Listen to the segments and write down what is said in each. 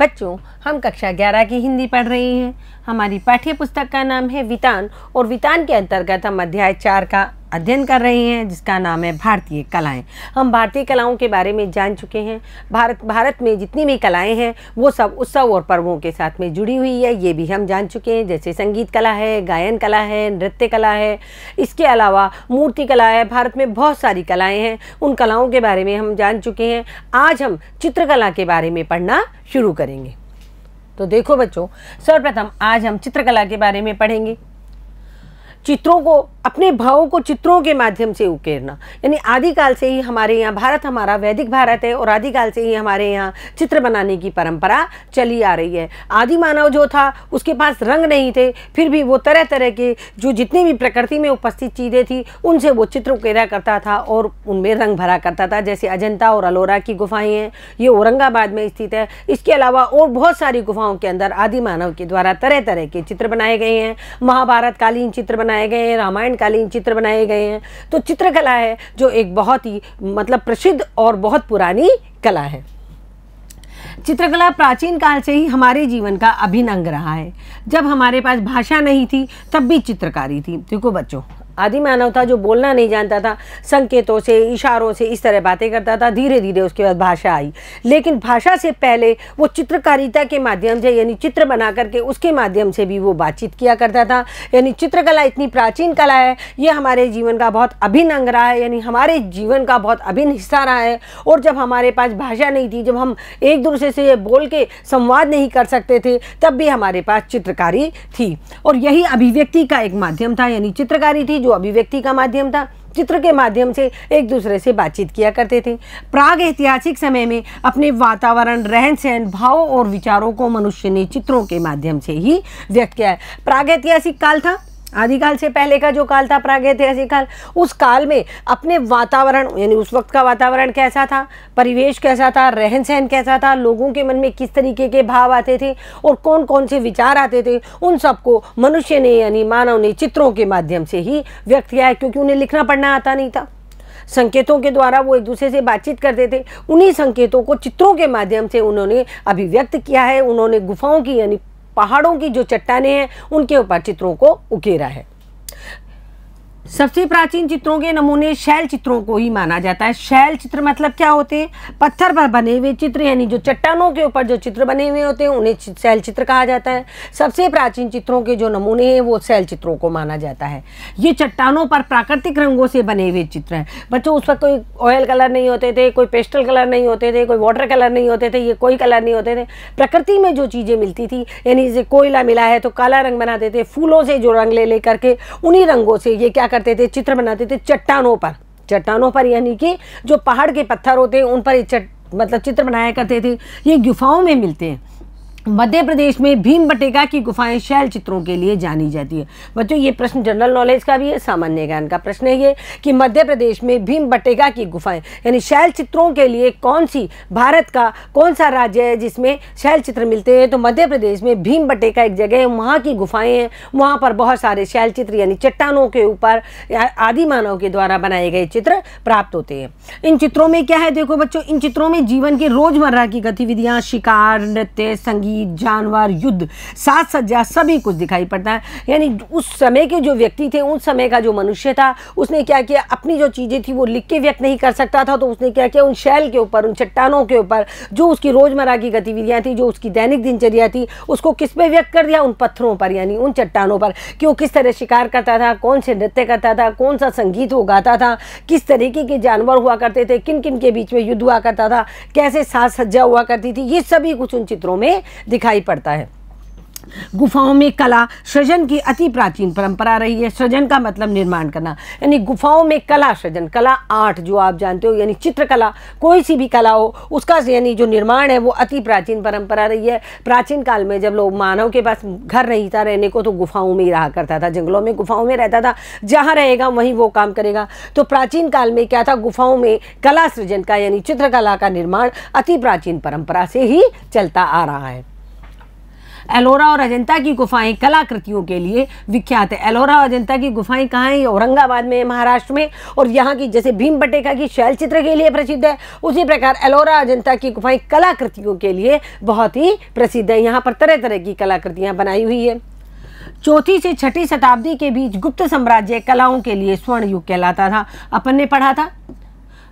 बच्चों हम कक्षा 11 की हिंदी पढ़ रहे हैं हमारी पाठ्य पुस्तक का नाम है वितान और वितान के अंतर्गत हम अध्याय चार का अध्ययन कर रहे हैं जिसका नाम है भारतीय कलाएं हम भारतीय कलाओं के बारे में जान चुके हैं भारत भारत में जितनी भी कलाएं हैं वो सब उत्सव और पर्वों के साथ में जुड़ी हुई है ये भी हम जान चुके हैं जैसे संगीत कला है गायन कला है नृत्य कला है इसके अलावा मूर्ति कला है भारत में बहुत सारी कलाएँ हैं उन कलाओं के बारे में हम जान चुके हैं आज हम चित्रकला के बारे में पढ़ना शुरू करेंगे तो देखो बच्चों सर्वप्रथम आज हम चित्रकला के बारे में पढ़ेंगे चित्रों को अपने भावों को चित्रों के माध्यम से उकेरना यानी आदिकाल से ही हमारे यहाँ भारत हमारा वैदिक भारत है और आदिकाल से ही हमारे यहाँ चित्र बनाने की परंपरा चली आ रही है आदि मानव जो था उसके पास रंग नहीं थे फिर भी वो तरह तरह के जो जितनी भी प्रकृति में उपस्थित चीज़ें थी उनसे वो चित्र उकेरा करता था और उनमें रंग भरा करता था जैसे अजंता और अलोरा की गुफाएँ हैं ये औरंगाबाद में स्थित है इसके अलावा और बहुत सारी गुफाओं के अंदर आदि मानव के द्वारा तरह तरह के चित्र बनाए गए हैं महाभारत कालीन चित्र बनाए गए हैं रामायण प्राचीनकालीन चित्र बनाए गए हैं तो चित्रकला है जो एक बहुत ही मतलब प्रसिद्ध और बहुत पुरानी कला है चित्रकला प्राचीन काल से ही हमारे जीवन का अभिन्न अंग रहा है जब हमारे पास भाषा नहीं थी तब भी चित्रकारी थी देखो बच्चों आदि मानव था जो बोलना नहीं जानता था संकेतों से इशारों से इस तरह बातें करता था धीरे धीरे उसके बाद भाषा आई लेकिन भाषा से पहले वो चित्रकारिता के माध्यम से यानी चित्र बना करके उसके माध्यम से भी वो बातचीत किया करता था यानी चित्रकला इतनी प्राचीन कला है ये हमारे जीवन का बहुत अभिन्न अंग रहा है यानी हमारे जीवन का बहुत अभिन्न हिस्सा रहा है और जब हमारे पास भाषा नहीं थी जब हम एक दूसरे से बोल के संवाद नहीं कर सकते थे तब भी हमारे पास चित्रकारी थी और यही अभिव्यक्ति का एक माध्यम था यानी चित्रकारी थी जो अभिव्यक्ति का माध्यम था चित्र के माध्यम से एक दूसरे से बातचीत किया करते थे प्राग ऐतिहासिक समय में अपने वातावरण रहन सहन भावों और विचारों को मनुष्य ने चित्रों के माध्यम से ही व्यक्त किया है प्राग ऐतिहासिक काल था आदिकाल से पहले का जो काल था प्रागैतिहासिक काल उस काल में अपने वातावरण यानी उस वक्त का वातावरण कैसा था परिवेश कैसा था रहन सहन कैसा था लोगों के मन में किस तरीके के भाव आते थे और कौन कौन से विचार आते थे उन सबको मनुष्य ने यानी मानव ने चित्रों के माध्यम से ही व्यक्त किया है क्योंकि उन्हें लिखना पढ़ना आता नहीं था संकेतों के द्वारा वो एक दूसरे से बातचीत करते थे उन्हीं संकेतों को चित्रों के माध्यम से उन्होंने अभिव्यक्त किया है उन्होंने गुफाओं की यानी पहाड़ों की जो चट्टाने हैं उनके ऊपर चित्रों को उकेरा है सबसे प्राचीन चित्रों के नमूने शैल चित्रों को ही माना जाता है शैल चित्र मतलब क्या होते हैं पत्थर पर बने हुए चित्र यानी जो चट्टानों के ऊपर जो चित्र बने हुए होते हैं उन्हें शैल चित्र कहा जाता है सबसे प्राचीन चित्रों के जो नमूने हैं वो शैल चित्रों को माना जाता है ये चट्टानों पर प्राकृतिक रंगों से बने हुए चित्र हैं बच्चों उस पर कोई ऑयल कलर नहीं होते थे कोई पेस्टल कलर नहीं होते थे कोई वाटर कलर नहीं होते थे ये कोई कलर नहीं होते थे प्रकृति में जो चीज़ें मिलती थी यानी जैसे कोयला मिला है तो काला रंग बनाते थे फूलों से जो रंग ले लेकर के उन्हीं रंगों से ये क्या करते थे चित्र बनाते थे चट्टानों पर चट्टानों पर यानी कि जो पहाड़ के पत्थर होते हैं उन पर मतलब चित्र बनाया करते थे ये गुफाओं में मिलते हैं मध्य प्रदेश में भीम बटेगा की गुफाएं शैल चित्रों के लिए जानी जाती है बच्चों ये प्रश्न जनरल नॉलेज का भी है सामान्य ज्ञान का प्रश्न है ये कि मध्य प्रदेश में भीम बटेगा की गुफाएं यानी शैल चित्रों के लिए कौन सी भारत का कौन सा राज्य है जिसमें शैल चित्र मिलते हैं तो मध्य प्रदेश में भीम बटेगा एक जगह है वहाँ की गुफाएँ हैं वहाँ पर बहुत सारे शैल चित्र यानी चट्टानों के ऊपर आदि मानव के द्वारा बनाए गए चित्र प्राप्त होते हैं इन चित्रों में क्या है देखो बच्चों इन चित्रों में जीवन की रोजमर्रा की गतिविधियाँ शिकार नृत्य संगीत संगीत जानवर युद्ध साज सज्जा सभी कुछ दिखाई पड़ता है यानी उस समय के जो व्यक्ति थे उन समय का जो मनुष्य था उसने क्या किया अपनी जो चीज़ें थी वो लिख के व्यक्त नहीं कर सकता था तो उसने क्या किया उन शैल के ऊपर उन चट्टानों के ऊपर जो उसकी रोज़मर्रा की गतिविधियाँ थी जो उसकी दैनिक दिनचर्या थी उसको किस पर व्यक्त कर दिया उन पत्थरों पर यानी उन चट्टानों पर कि वो किस तरह शिकार करता था कौन से नृत्य करता था कौन सा संगीत वो गाता था किस तरीके के जानवर हुआ करते थे किन किन के बीच में युद्ध हुआ करता था कैसे साज सज्जा हुआ करती थी ये सभी कुछ उन चित्रों में दिखाई पड़ता है गुफाओं में कला सृजन की अति प्राचीन परंपरा रही है सृजन का मतलब निर्माण करना यानी गुफाओं में कला सृजन कला आर्ट जो आप जानते हो यानी चित्रकला कोई सी भी कला हो उसका यानी जो निर्माण है वो अति प्राचीन परंपरा रही है प्राचीन काल में जब लोग मानव के पास घर नहीं था रहने को तो गुफाओं में ही रहा करता था जंगलों में गुफाओं में रहता था जहाँ रहेगा वहीं वो काम करेगा तो प्राचीन काल में क्या था गुफाओं में कला सृजन का यानी चित्रकला का निर्माण अति प्राचीन परंपरा से ही चलता आ रहा है एलोरा और अजंता की गुफाएं कलाकृतियों के लिए विख्यात है एलोरा और अजंता की गुफाएं कहाँ हैं औरंगाबाद में महाराष्ट्र में और यहाँ की जैसे भीम बटेका की शैल चित्र के लिए प्रसिद्ध है उसी प्रकार एलोरा अजंता की गुफाएं कलाकृतियों के लिए बहुत ही प्रसिद्ध है यहाँ पर तरह तरह की कलाकृतियाँ बनाई हुई है चौथी से छठी शताब्दी के बीच गुप्त साम्राज्य कलाओं के लिए स्वर्ण युग कहलाता था अपन ने पढ़ा था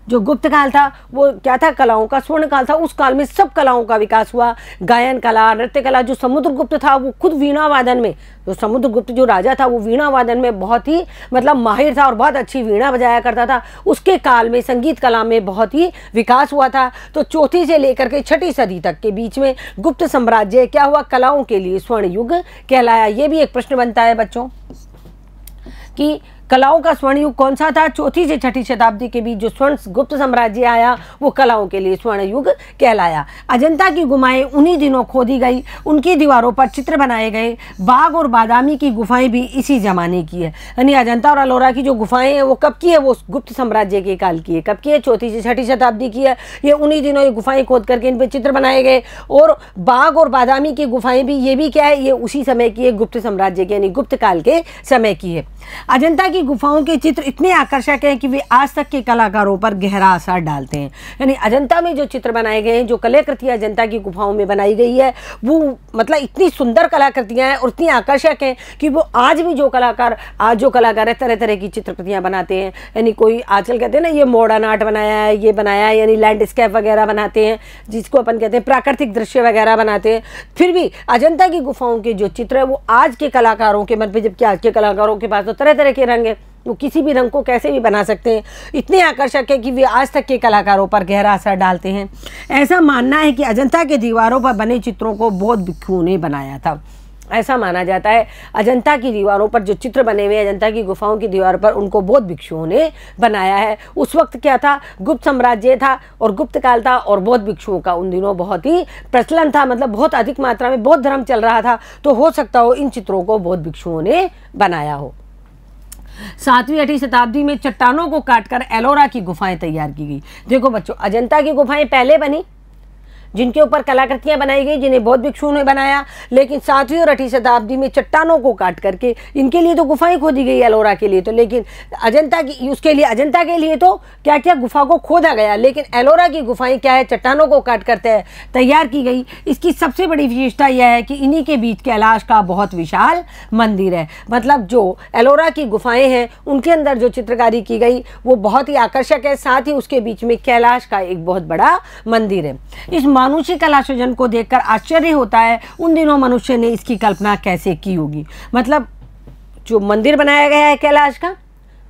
जो गुप्त काल था वो क्या था कलाओं का स्वर्ण काल था उस काल में सब कलाओं का विकास हुआ गायन कला नृत्य कला जो समुद्रगुप्त था वो खुद वीणा वादन में जो समुद्रगुप्त जो राजा था वो वीणा वादन में बहुत ही मतलब माहिर था और बहुत अच्छी वीणा बजाया करता था उसके काल में संगीत कला में बहुत ही विकास हुआ था तो चौथी से लेकर के छठी सदी तक के बीच में गुप्त साम्राज्य क्या हुआ कलाओं के लिए स्वर्ण युग कहलाया ये भी एक प्रश्न बनता है बच्चों कि कलाओं का स्वर्ण युग कौन सा था चौथी से छठी शताब्दी के बीच जो स्वर्ण गुप्त साम्राज्य आया वो कलाओं के लिए स्वर्ण युग कहलाया अजंता की गुमाएं उन्हीं दिनों खोदी गई उनकी दीवारों पर चित्र बनाए गए बाघ और बादामी की गुफाएं भी इसी जमाने की है यानी अजंता और अलोरा की जो गुफाएं हैं वो कब की है वो गुप्त साम्राज्य के काल की है कब की है चौथी से छठी शताब्दी की है ये उन्हीं दिनों ये गुफाएं खोद करके इन पर चित्र बनाए गए और बाघ और बादामी की गुफाएं भी ये भी क्या है ये उसी समय की है गुप्त साम्राज्य की यानी गुप्त काल के समय की है अजंता की गुफाओं के चित्र इतने आकर्षक हैं कि वे आज तक के कलाकारों पर गहरा असर डालते हैं यानी अजंता में जो चित्र बनाए गए हैं जो कलाकृतियाँ अजंता की गुफाओं में बनाई गई है वो मतलब इतनी सुंदर कलाकृतियाँ हैं और इतनी आकर्षक हैं कि वो आज भी जो कलाकार आज जो कलाकार है तरह तरह की चित्रकृतियाँ बनाते हैं यानी कोई आजकल कहते हैं ना ये मॉडर्न आर्ट बनाया है ये बनाया है यानी लैंडस्केप वगैरह बनाते हैं जिसको अपन कहते हैं प्राकृतिक दृश्य वगैरह बनाते हैं फिर भी अजंता की गुफाओं के जो चित्र है वो आज के कलाकारों के मन पर जबकि आज के कलाकारों के पास तो तरह तरह के रंग वो किसी भी रंग को कैसे भी बना सकते हैं इतने आकर्षक है कि वे आज तक के कलाकारों पर गहरा असर डालते हैं ऐसा मानना है कि अजंता के दीवारों पर बने चित्रों को बौद्ध भिक्षुओं ने बनाया था ऐसा माना जाता है अजंता की दीवारों पर जो चित्र बने हुए अजंता की गुफाओं की दीवार पर उनको बौद्ध भिक्षुओं ने बनाया है उस वक्त क्या था गुप्त साम्राज्य था और गुप्त काल था और बौद्ध भिक्षुओं का उन दिनों बहुत ही प्रचलन था मतलब बहुत अधिक मात्रा में बौद्ध धर्म चल रहा था तो हो सकता हो इन चित्रों को बौद्ध भिक्षुओं ने बनाया हो सातवीं अठी शताब्दी में चट्टानों को काटकर एलोरा की गुफाएं तैयार की गई देखो बच्चों अजंता की गुफाएं पहले बनी जिनके ऊपर कलाकृतियाँ बनाई गई जिन्हें बौद्ध भिक्षुओं ने बनाया लेकिन सातवीं और अठी शताब्दी में चट्टानों को काट करके इनके लिए तो गुफाएं खोदी गई एलोरा के लिए तो लेकिन अजंता की उसके लिए अजंता के लिए तो क्या क्या गुफा को खोदा गया लेकिन एलोरा की गुफाएँ क्या है चट्टानों को काट करते तैयार की गई इसकी सबसे बड़ी विशेषता यह है कि इन्हीं के बीच कैलाश का बहुत विशाल मंदिर है मतलब जो एलोरा की गुफाएं हैं उनके अंदर जो चित्रकारी की गई वो बहुत ही आकर्षक है साथ ही उसके बीच में कैलाश का एक बहुत बड़ा मंदिर है इस मानुषी कलासृजन को देखकर आश्चर्य होता है उन दिनों मनुष्य ने इसकी कल्पना कैसे की होगी मतलब जो मंदिर बनाया गया है कैलाश का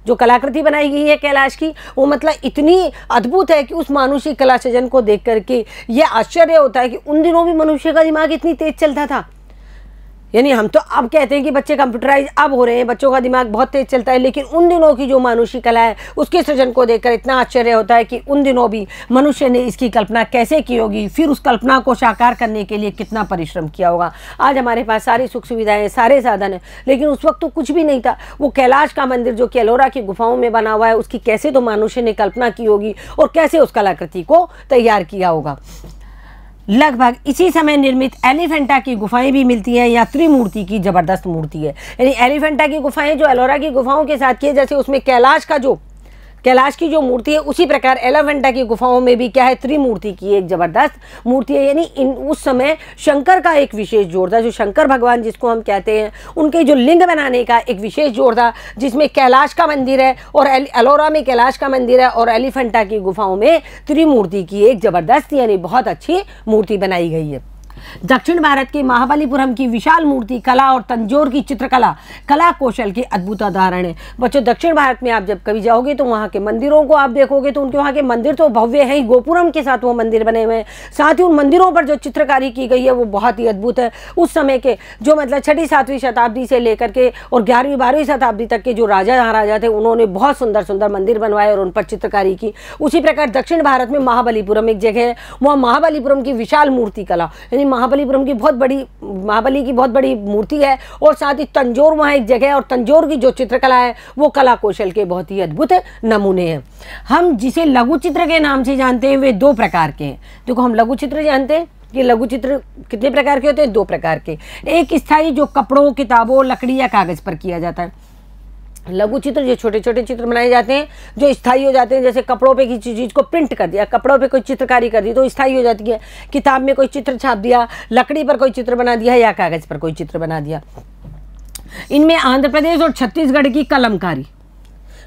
जो कलाकृति बनाई गई है कैलाश की वो मतलब इतनी अद्भुत है कि उस मानुषी कला सृजन को देख करके यह आश्चर्य होता है कि उन दिनों भी मनुष्य का दिमाग इतनी तेज चलता था यानी हम तो अब कहते हैं कि बच्चे कंप्यूटराइज अब हो रहे हैं बच्चों का दिमाग बहुत तेज चलता है लेकिन उन दिनों की जो मानुषी कला है उसके सृजन को देखकर इतना आश्चर्य होता है कि उन दिनों भी मनुष्य ने इसकी कल्पना कैसे की होगी फिर उस कल्पना को साकार करने के लिए कितना परिश्रम किया होगा आज हमारे पास सारी सुख सुविधाएं सारे साधन हैं लेकिन उस वक्त तो कुछ भी नहीं था वो कैलाश का मंदिर जो कि की गुफाओं में बना हुआ है उसकी कैसे तो मनुष्य ने कल्पना की होगी और कैसे उस कलाकृति को तैयार किया होगा लगभग इसी समय निर्मित एलिफेंटा की गुफाएं भी मिलती हैं या त्रिमूर्ति की जबरदस्त मूर्ति है यानी एलिफेंटा की गुफाएं जो एलोरा की गुफाओं के साथ की है जैसे उसमें कैलाश का जो कैलाश की जो मूर्ति है उसी प्रकार एलावेंटा की गुफाओं में भी क्या है त्रिमूर्ति की एक ज़बरदस्त मूर्ति है यानी इन उस समय शंकर का एक विशेष जोर था जो शंकर भगवान जिसको हम कहते हैं उनके जो लिंग बनाने का एक विशेष जोर था जिसमें कैलाश का मंदिर है और एलोरा में कैलाश का मंदिर है और एलिफेंटा की गुफाओं में त्रिमूर्ति की एक ज़बरदस्त यानी बहुत अच्छी मूर्ति बनाई गई है दक्षिण भारत के महाबलीपुरम की विशाल मूर्ति कला और तंजोर की चित्रकला कला कौशल के अद्भुत उदाहरण है बच्चों दक्षिण भारत में आप जब कभी जाओगे तो वहाँ के मंदिरों को आप देखोगे तो उनके वहाँ के मंदिर तो भव्य है ही गोपुरम के साथ वो मंदिर बने हुए हैं साथ ही उन मंदिरों पर जो चित्रकारी की गई है वो बहुत ही अद्भुत है उस समय के जो मतलब छठी सातवीं शताब्दी से लेकर के और ग्यारहवीं बारहवीं शताब्दी तक के जो राजा महाराजा थे उन्होंने बहुत सुंदर सुंदर मंदिर बनवाए और उन पर चित्रकारी की उसी प्रकार दक्षिण भारत में महाबलीपुरम एक जगह है वहाँ महाबलीपुरम की विशाल मूर्ति कला यानी में महाबलीपुरम की बहुत बड़ी महाबली की बहुत बड़ी मूर्ति है और साथ ही तंजोर वहाँ एक जगह है और तंजोर की जो चित्रकला है वो कला कौशल के बहुत ही अद्भुत नमूने हैं हम जिसे लघु चित्र के नाम से जानते हैं वे दो प्रकार के हैं देखो हम लघु चित्र जानते हैं कि लघु चित्र कितने प्रकार के होते हैं दो प्रकार के एक स्थाई जो कपड़ों किताबों लकड़ी या कागज़ पर किया जाता है लघु चित्र जो छोटे छोटे चित्र बनाए जाते हैं जो स्थाई हो जाते हैं जैसे कपड़ों पे किसी चीज़ को प्रिंट कर दिया कपड़ों पे कोई चित्रकारी कर दी तो स्थाई हो जाती है किताब में कोई चित्र छाप दिया लकड़ी पर कोई चित्र बना दिया या कागज़ पर कोई चित्र बना दिया इनमें आंध्र प्रदेश और छत्तीसगढ़ की कलमकारी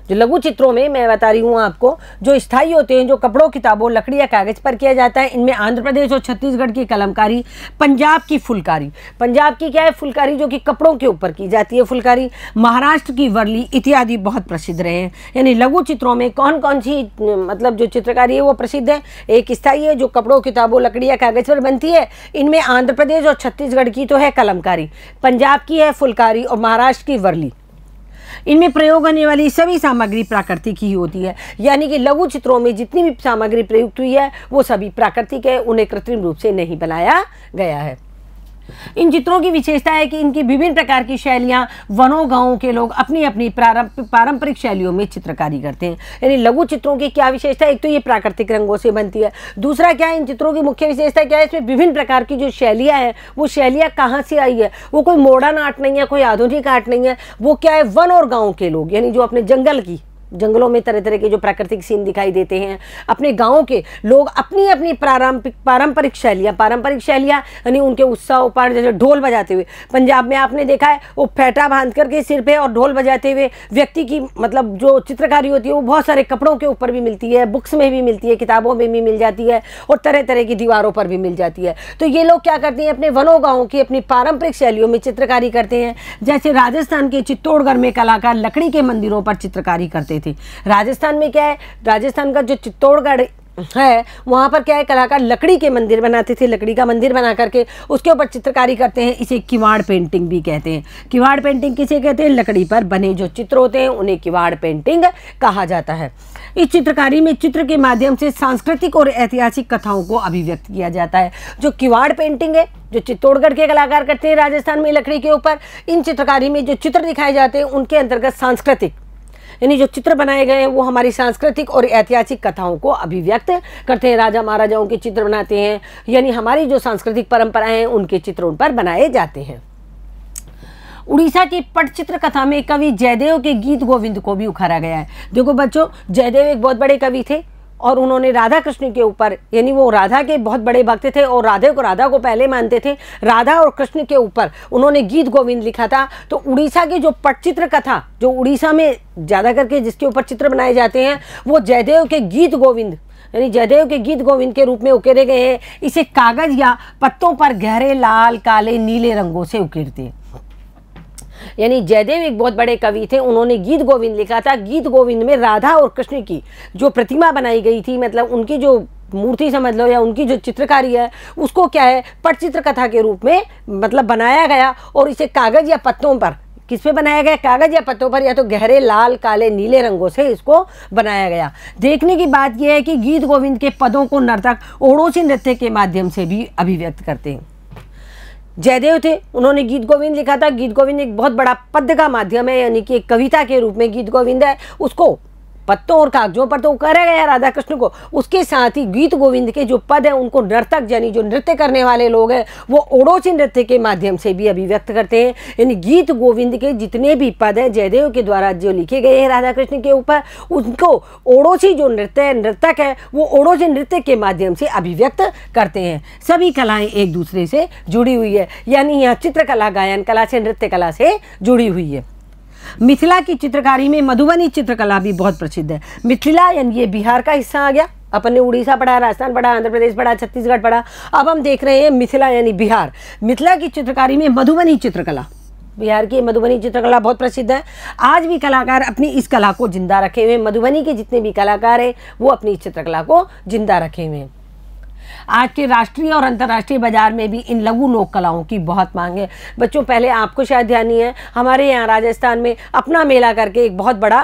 जो लघु चित्रों में मैं बता रही हूँ आपको जो स्थाई होते हैं जो कपड़ों किताबों लकड़ी या कागज़ पर किया जाता है इनमें आंध्र प्रदेश और छत्तीसगढ़ की कलमकारी पंजाब की फुलकारी पंजाब की क्या है फुलकारी जो कि कपड़ों के ऊपर की जाती है फुलकारी महाराष्ट्र की वर्ली इत्यादि बहुत प्रसिद्ध रहे हैं यानी लघु चित्रों में कौन कौन सी मतलब जो चित्रकारी है वो प्रसिद्ध है एक स्थाई है जो कपड़ों किताबों लकड़ी या कागज़ पर बनती है इनमें आंध्र प्रदेश और छत्तीसगढ़ की तो है कलमकारी पंजाब की है फुलकारी और महाराष्ट्र की वर्ली इनमें प्रयोग होने वाली सभी सामग्री प्राकृतिक ही होती है यानी कि लघु चित्रों में जितनी भी सामग्री प्रयुक्त हुई है वो सभी प्राकृतिक है उन्हें कृत्रिम रूप से नहीं बनाया गया है इन चित्रों की विशेषता है कि इनकी विभिन्न प्रकार की शैलियाँ वनों गांवों के लोग अपनी अपनी पारंपरिक शैलियों में चित्रकारी करते हैं यानी लघु चित्रों की क्या विशेषता एक तो ये प्राकृतिक रंगों से बनती है दूसरा क्या है इन चित्रों की मुख्य विशेषता क्या है इसमें विभिन्न प्रकार की जो शैलियाँ हैं वो शैलियाँ कहाँ से आई है वो कोई मॉडर्न आर्ट नहीं है कोई आधुनिक आर्ट नहीं है वो क्या है वन और गाँव के लोग यानी जो अपने जंगल की जंगलों में तरह तरह के जो प्राकृतिक सीन दिखाई देते हैं अपने गाँव के लोग अपनी अपनी प्रारंभिक पारंपरिक शैलियाँ पारंपरिक शैलियाँ यानी उनके उत्साह उपाय जैसे ढोल बजाते हुए पंजाब में आपने देखा है वो फैटा बांध करके सिर पे और ढोल बजाते हुए व्यक्ति की मतलब जो चित्रकारी होती है वो बहुत सारे कपड़ों के ऊपर भी मिलती है बुक्स में भी मिलती है किताबों में भी मिल जाती है और तरह तरह की दीवारों पर भी मिल जाती है तो ये लोग क्या करते हैं अपने वनों गाँव की अपनी पारंपरिक शैलियों में चित्रकारी करते हैं जैसे राजस्थान के चित्तौड़गढ़ में कलाकार लकड़ी के मंदिरों पर चित्रकारी करते हैं होती थी राजस्थान में क्या है राजस्थान का जो चित्तौड़गढ़ है वहाँ पर क्या है कलाकार लकड़ी के मंदिर बनाते थे लकड़ी का मंदिर बना करके उसके ऊपर चित्रकारी करते हैं इसे किवाड़ पेंटिंग भी कहते हैं किवाड़ पेंटिंग किसे कहते हैं लकड़ी पर बने जो चित्र होते हैं उन्हें किवाड़ पेंटिंग कहा जाता है इस चित्रकारी में चित्र के माध्यम से सांस्कृतिक और ऐतिहासिक कथाओं को अभिव्यक्त किया जाता है जो किवाड़ पेंटिंग है जो चित्तौड़गढ़ के कलाकार करते हैं राजस्थान में लकड़ी के ऊपर इन चित्रकारी में जो चित्र दिखाए जाते हैं उनके अंतर्गत सांस्कृतिक यानी जो चित्र बनाए गए हैं वो हमारी सांस्कृतिक और ऐतिहासिक कथाओं को अभिव्यक्त करते हैं राजा महाराजाओं के चित्र बनाते हैं यानी हमारी जो सांस्कृतिक परंपराएं हैं उनके चित्र उन पर बनाए जाते हैं उड़ीसा की पटचित्र कथा में कवि जयदेव के गीत गोविंद को भी उखाड़ा गया है देखो बच्चों जयदेव एक बहुत बड़े कवि थे और उन्होंने राधा कृष्ण के ऊपर यानी वो राधा के बहुत बड़े भक्त थे और राधे को राधा को पहले मानते थे राधा और कृष्ण के ऊपर उन्होंने गीत गोविंद लिखा था तो उड़ीसा की जो पटचित्र कथा जो उड़ीसा में ज़्यादा करके जिसके ऊपर चित्र बनाए जाते हैं वो जयदेव के गीत गोविंद यानी जयदेव के गीत गोविंद के रूप में उकेरे गए हैं इसे कागज़ या पत्तों पर गहरे लाल काले नीले रंगों से उकेरते हैं यानी जयदेव एक बहुत बड़े कवि थे उन्होंने गीत गोविंद लिखा था गीत गोविंद में राधा और कृष्ण की जो प्रतिमा बनाई गई थी मतलब उनकी जो मूर्ति समझ लो या उनकी जो चित्रकारी है उसको क्या है पटचित्र कथा के रूप में मतलब बनाया गया और इसे कागज़ या पत्तों पर किस पे बनाया गया कागज या पत्तों पर या तो गहरे लाल काले नीले रंगों से इसको बनाया गया देखने की बात यह है कि गीत गोविंद के पदों को नर्तक ओड़ोसी नृत्य के माध्यम से भी अभिव्यक्त करते हैं जयदेव थे उन्होंने गीत गोविंद लिखा था गीत गोविंद एक बहुत बड़ा पद का माध्यम है यानी कि एक कविता के रूप में गीत गोविंद है उसको पत्तों और कागजों पर तो करा गया राधा कृष्ण को उसके साथ ही गीत गोविंद के जो पद हैं उनको नर्तक यानी जो नृत्य करने वाले लोग हैं वो ओड़ोची नृत्य के माध्यम से भी अभिव्यक्त करते हैं यानी गीत गोविंद के जितने भी पद हैं जयदेव के द्वारा जो लिखे गए हैं राधा कृष्ण के ऊपर उनको ओड़ोची जो नृत्य नृतक है वो ओड़ोची नृत्य के माध्यम से अभिव्यक्त करते हैं सभी कलाएँ एक दूसरे से जुड़ी हुई है यानी यहाँ चित्रकला गायन कला से नृत्य कला से जुड़ी हुई है मिथिला की चित्रकारी में मधुबनी चित्रकला भी बहुत प्रसिद्ध है मिथिला यानी ये बिहार का हिस्सा आ गया अपन ने उड़ीसा पढ़ा राजस्थान पढ़ा आंध्र प्रदेश पढ़ा छत्तीसगढ़ पढ़ा अब हम देख रहे हैं मिथिला यानी बिहार मिथिला की चित्रकारी में मधुबनी चित्रकला बिहार की मधुबनी चित्रकला बहुत प्रसिद्ध है आज भी कलाकार अपनी इस कला को जिंदा रखे हुए हैं मधुबनी के जितने भी कलाकार हैं वो अपनी इस चित्रकला को जिंदा रखे हुए हैं आज के राष्ट्रीय और अंतर्राष्ट्रीय बाजार में भी इन लघु लोक कलाओं की बहुत मांग है बच्चों पहले आपको शायद ध्यान नहीं है हमारे यहाँ राजस्थान में अपना मेला करके एक बहुत बड़ा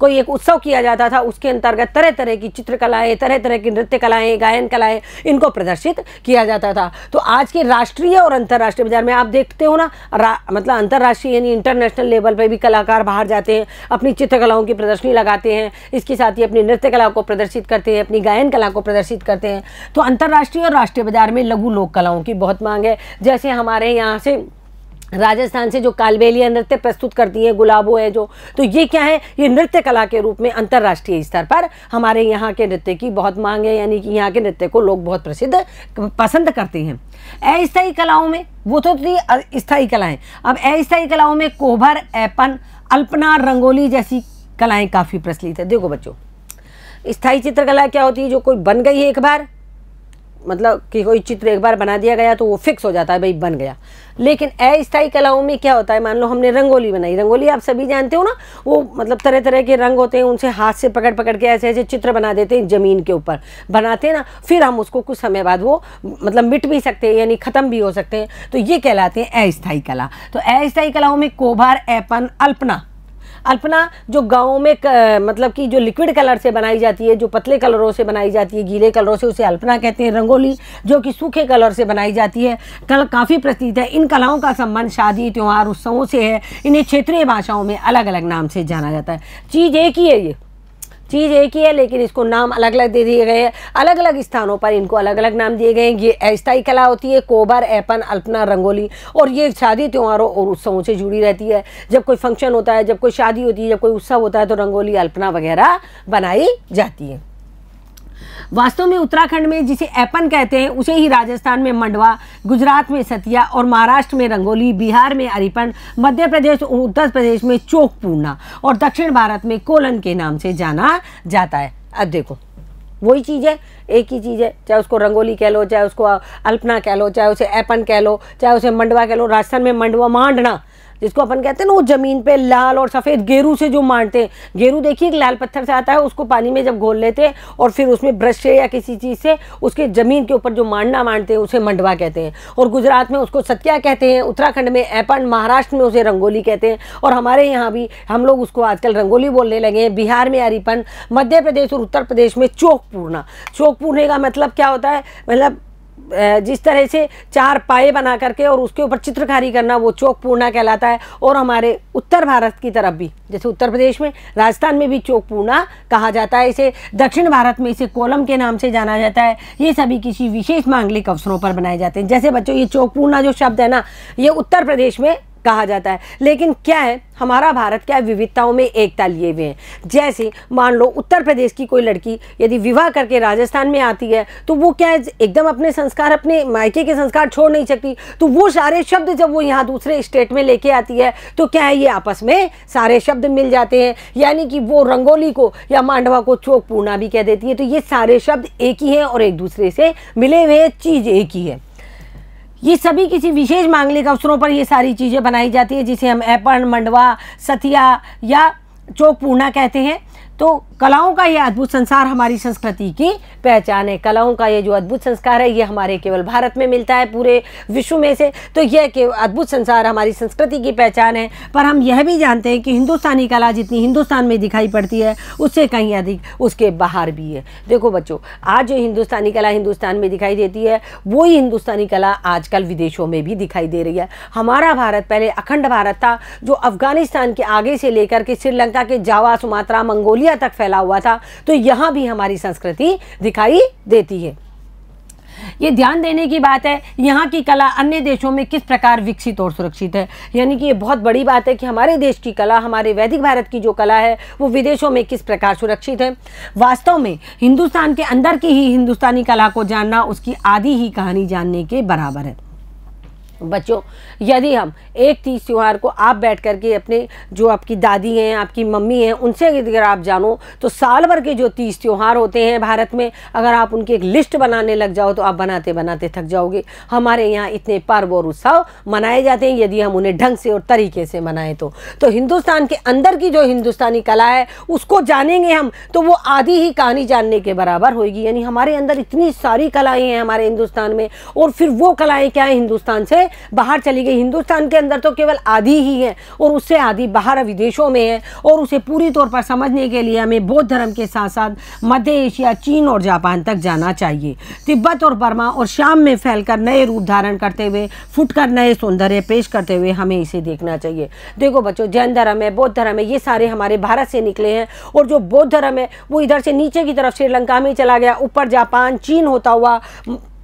कोई एक उत्सव किया जाता था उसके अंतर्गत तरह तरह की चित्रकलाएँ तरह तरह की नृत्य कलाएँ गायन कलाएँ इनको प्रदर्शित किया जाता था तो आज के राष्ट्रीय और अंतर्राष्ट्रीय बाजार में आप देखते हो ना मतलब अंतर्राष्ट्रीय यानी इंटरनेशनल लेवल पर भी कलाकार बाहर जाते हैं अपनी चित्रकलाओं की प्रदर्शनी लगाते हैं इसके साथ ही अपनी नृत्य कला को प्रदर्शित करते हैं अपनी गायन कला को प्रदर्शित करते हैं तो अंतर्राष्ट्रीय और राष्ट्रीय बाजार में लघु लोक कलाओं की बहुत मांग है जैसे हमारे यहाँ से राजस्थान से जो कालबेलिया नृत्य प्रस्तुत करती हैं गुलाबो है जो तो ये क्या है ये नृत्य कला के रूप में अंतर्राष्ट्रीय स्तर पर हमारे यहाँ के नृत्य की बहुत मांग है यानी कि यहाँ के नृत्य को लोग बहुत प्रसिद्ध पसंद करते हैं अस्थायी कलाओं में वो तो थी स्थायी कलाएं अब अस्थायी कलाओं में कोहबर ऐपन अल्पना रंगोली जैसी कलाएँ काफ़ी प्रचलित है देखो बच्चों स्थायी चित्रकला क्या होती है जो कोई बन गई है एक बार मतलब कि कोई चित्र एक बार बना दिया गया तो वो फिक्स हो जाता है भाई बन गया लेकिन अस्थायी कलाओं में क्या होता है मान लो हमने रंगोली बनाई रंगोली आप सभी जानते हो ना वो मतलब तरह तरह के रंग होते हैं उनसे हाथ से पकड़ पकड़ के ऐसे ऐसे चित्र बना देते हैं ज़मीन के ऊपर बनाते हैं ना फिर हम उसको कुछ समय बाद वो मतलब मिट भी सकते हैं यानी ख़त्म भी हो सकते हैं तो ये कहलाते हैं अस्थायी कला तो अस्थायी कलाओं में कोभार ऐपन अल्पना अल्पना जो गाँव में क, मतलब कि जो लिक्विड कलर से बनाई जाती है जो पतले कलरों से बनाई जाती है गीले कलरों से उसे अल्पना कहते हैं रंगोली जो कि सूखे कलर से बनाई जाती है कल काफ़ी प्रसिद्ध है इन कलाओं का संबंध शादी त्यौहार उत्सवों से है इन्हें क्षेत्रीय भाषाओं में अलग अलग नाम से जाना जाता है चीज़ एक ही है ये चीज़ एक ही है लेकिन इसको नाम अलग अलग दे दिए गए हैं अलग अलग स्थानों पर इनको अलग अलग नाम दिए गए हैं ये अस्थाई कला होती है कोबर ऐपन अल्पना रंगोली और ये शादी त्योहारों और उत्सवों से जुड़ी रहती है जब कोई फंक्शन होता है जब कोई शादी होती है जब कोई उत्सव होता है तो रंगोली अल्पना वगैरह बनाई जाती है वास्तव में उत्तराखंड में जिसे ऐपन कहते हैं उसे ही राजस्थान में मंडवा गुजरात में सतिया और महाराष्ट्र में रंगोली बिहार में अरिपन मध्य प्रदेश और उत्तर प्रदेश में चौकपूर्णा और दक्षिण भारत में कोलन के नाम से जाना जाता है अब देखो वही चीज़ है एक ही चीज़ है चाहे उसको रंगोली कह लो चाहे उसको अल्पना कह लो चाहे उसे ऐपन कह लो चाहे उसे मंडवा कह लो राजस्थान में मंडवा मांडना जिसको अपन कहते हैं ना वो ज़मीन पे लाल और सफ़ेद गेरू से जो मारते हैं गेरू देखिए एक लाल पत्थर से आता है उसको पानी में जब घोल लेते हैं और फिर उसमें ब्रश से या किसी चीज़ से उसके ज़मीन के ऊपर जो मारना मारते हैं उसे मंडवा कहते हैं और गुजरात में उसको सत्या कहते हैं उत्तराखंड में एपन महाराष्ट्र में उसे रंगोली कहते हैं और हमारे यहाँ भी हम लोग उसको आजकल रंगोली बोलने लगे हैं बिहार में अरीपन मध्य प्रदेश और उत्तर प्रदेश में चौक पूर्णा चौक पूर्णे का मतलब क्या होता है मतलब जिस तरह से चार पाए बना करके और उसके ऊपर चित्रकारी करना वो चौक पूर्णा कहलाता है और हमारे उत्तर भारत की तरफ भी जैसे उत्तर प्रदेश में राजस्थान में भी चौक पूर्णा कहा जाता है इसे दक्षिण भारत में इसे कोलम के नाम से जाना जाता है ये सभी किसी विशेष मांगलिक अवसरों पर बनाए जाते हैं जैसे बच्चों ये चौक पूर्णा जो शब्द है ना ये उत्तर प्रदेश में कहा जाता है लेकिन क्या है हमारा भारत क्या विविधताओं में एकता लिए हुए हैं जैसे मान लो उत्तर प्रदेश की कोई लड़की यदि विवाह करके राजस्थान में आती है तो वो क्या है एकदम अपने संस्कार अपने मायके के संस्कार छोड़ नहीं सकती तो वो सारे शब्द जब वो यहाँ दूसरे स्टेट में लेके आती है तो क्या है ये आपस में सारे शब्द मिल जाते हैं यानी कि वो रंगोली को या मांडवा को चौक पूर्णा भी कह देती है तो ये सारे शब्द एक ही हैं और एक दूसरे से मिले हुए चीज़ एक ही है ये सभी किसी विशेष मांगलिक अवसरों पर ये सारी चीज़ें बनाई जाती है जिसे हम ऐपण मंडवा सतिया या चौक पूर्णा कहते हैं तो कलाओं का ये अद्भुत संसार हमारी संस्कृति की पहचान है कलाओं का ये जो अद्भुत संस्कार है ये हमारे केवल भारत में मिलता है पूरे विश्व में से तो यह अद्भुत संसार हमारी संस्कृति की पहचान है पर हम यह भी जानते हैं कि हिंदुस्तानी कला जितनी हिंदुस्तान में दिखाई पड़ती है उससे कहीं अधिक उसके बाहर भी है देखो बच्चों आज जो हिंदुस्तानी कला हिंदुस्तान में दिखाई देती है वही हिंदुस्तानी कला आजकल विदेशों में भी दिखाई दे रही है हमारा भारत पहले अखंड भारत था जो अफगानिस्तान के आगे से लेकर के श्रीलंका के जावा सुमात्रा मंगोलिया तक फैल फैला हुआ था तो यहाँ भी हमारी संस्कृति दिखाई देती है ये ध्यान देने की बात है यहाँ की कला अन्य देशों में किस प्रकार विकसित और सुरक्षित है यानी कि ये बहुत बड़ी बात है कि हमारे देश की कला हमारे वैदिक भारत की जो कला है वो विदेशों में किस प्रकार सुरक्षित है वास्तव में हिंदुस्तान के अंदर की ही हिंदुस्तानी कला को जानना उसकी आधी ही कहानी जानने के बराबर है बच्चों यदि हम एक तीज त्यौहार को आप बैठ कर के अपने जो आपकी दादी हैं आपकी मम्मी हैं उनसे अगर आप जानो तो साल भर के जो तीज त्यौहार होते हैं भारत में अगर आप उनकी एक लिस्ट बनाने लग जाओ तो आप बनाते बनाते थक जाओगे हमारे यहाँ इतने पर्व और उत्सव मनाए जाते हैं यदि हम उन्हें ढंग से और तरीके से मनाएं तो तो हिंदुस्तान के अंदर की जो हिंदुस्तानी कला है उसको जानेंगे हम तो वो आधी ही कहानी जानने के बराबर होगी यानी हमारे अंदर इतनी सारी कलाएँ हैं हमारे हिंदुस्तान में और फिर वो कलाएँ क्या है हिंदुस्तान से बाहर चली गई हिंदुस्तान के अंदर तो केवल आधी ही है और उससे आधी बाहर विदेशों में है और उसे पूरी तौर पर समझने के लिए हमें बौद्ध धर्म के साथ साथ मध्य एशिया चीन और जापान तक जाना चाहिए तिब्बत और बर्मा और शाम में फैलकर नए रूप धारण करते हुए फुटकर नए सौंदर्य पेश करते हुए हमें इसे देखना चाहिए देखो बच्चों जैन धर्म है बौद्ध धर्म है ये सारे हमारे भारत से निकले हैं और जो बौद्ध धर्म है वो इधर से नीचे की तरफ श्रीलंका में चला गया ऊपर जापान चीन होता हुआ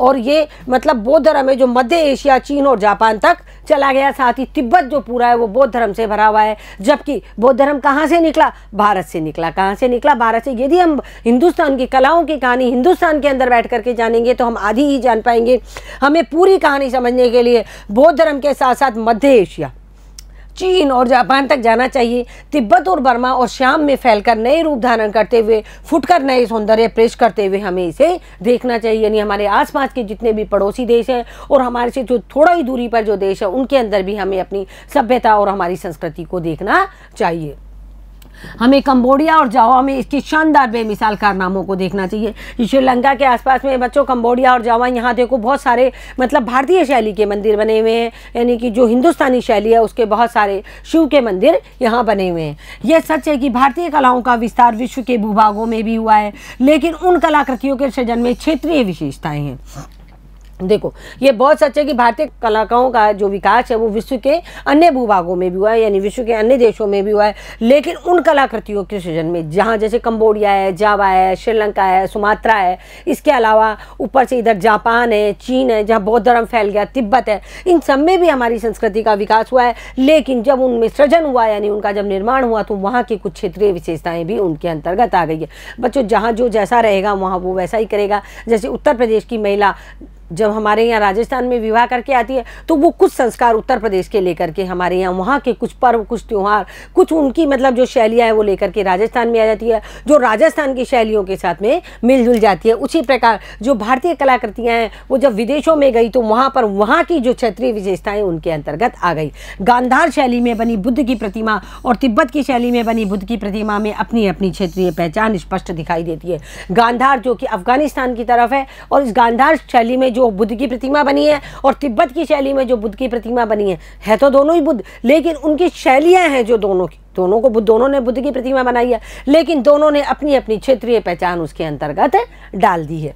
और ये मतलब बौद्ध धर्म है जो मध्य एशिया चीन और जापान तक चला गया साथ ही तिब्बत जो पूरा है वो बौद्ध धर्म से भरा हुआ है जबकि बौद्ध धर्म कहाँ से निकला भारत से निकला कहाँ से निकला भारत से यदि हम हिंदुस्तान की कलाओं की कहानी हिंदुस्तान के अंदर बैठ करके जानेंगे तो हम आधी ही जान पाएंगे हमें पूरी कहानी समझने के लिए बौद्ध धर्म के साथ साथ मध्य एशिया चीन और जापान तक जाना चाहिए तिब्बत और बर्मा और शाम में फैलकर नए रूप धारण करते हुए फुटकर नए सौंदर्य पेश करते हुए हमें इसे देखना चाहिए यानी हमारे आसपास के जितने भी पड़ोसी देश हैं और हमारे से जो थोड़ा ही दूरी पर जो देश है उनके अंदर भी हमें अपनी सभ्यता और हमारी संस्कृति को देखना चाहिए हमें कंबोडिया और जावा में इसकी शानदार बेमिसाल कारनामों को देखना चाहिए श्रीलंका के आसपास में बच्चों कंबोडिया और जावा यहाँ देखो बहुत सारे मतलब भारतीय शैली के मंदिर बने हुए हैं यानी कि जो हिंदुस्तानी शैली है उसके बहुत सारे शिव के मंदिर यहाँ बने हुए हैं यह सच है कि भारतीय कलाओं का विस्तार विश्व के भूभागों में भी हुआ है लेकिन उन कलाकृतियों के सृजन में क्षेत्रीय विशेषताएँ हैं देखो ये बहुत सच है कि भारतीय कलाकारों का जो विकास है वो विश्व के अन्य भूभागों में भी हुआ है यानी विश्व के अन्य देशों में भी हुआ है लेकिन उन कलाकृतियों के सृजन में जहाँ जैसे कंबोडिया है जावा है श्रीलंका है सुमात्रा है इसके अलावा ऊपर से इधर जापान है चीन है जहाँ बौद्ध धर्म फैल गया तिब्बत है इन सब में भी हमारी संस्कृति का विकास हुआ है लेकिन जब उनमें सृजन हुआ यानी उनका जब निर्माण हुआ तो वहाँ की कुछ क्षेत्रीय विशेषताएँ भी उनके अंतर्गत आ गई है बच्चों जहाँ जो जैसा रहेगा वहाँ वो वैसा ही करेगा जैसे उत्तर प्रदेश की महिला जब हमारे यहाँ राजस्थान में विवाह करके आती है तो वो कुछ संस्कार उत्तर प्रदेश के लेकर के हमारे यहाँ वहाँ के कुछ पर्व कुछ त्यौहार कुछ उनकी मतलब जो शैलियाँ हैं वो लेकर के राजस्थान में आ जाती है जो राजस्थान की शैलियों के साथ में मिलजुल जाती है उसी प्रकार जो भारतीय कलाकृतियाँ हैं वो जब विदेशों में गई तो वहाँ पर वहाँ की जो क्षेत्रीय विशेषताएँ उनके अंतर्गत आ गई गांधार शैली में बनी बुद्ध की प्रतिमा और तिब्बत की शैली में बनी बुद्ध की प्रतिमा में अपनी अपनी क्षेत्रीय पहचान स्पष्ट दिखाई देती है गांधार जो कि अफगानिस्तान की तरफ है और इस गांधार शैली में जो बुद्ध की प्रतिमा बनी है और तिब्बत की शैली में जो बुद्ध की प्रतिमा बनी है है तो दोनों ही बुद्ध लेकिन उनकी शैलियां हैं जो दोनों की दोनों को बुद्ध दोनों ने बुद्ध की प्रतिमा बनाई है लेकिन दोनों ने अपनी अपनी क्षेत्रीय पहचान उसके अंतर्गत डाल दी है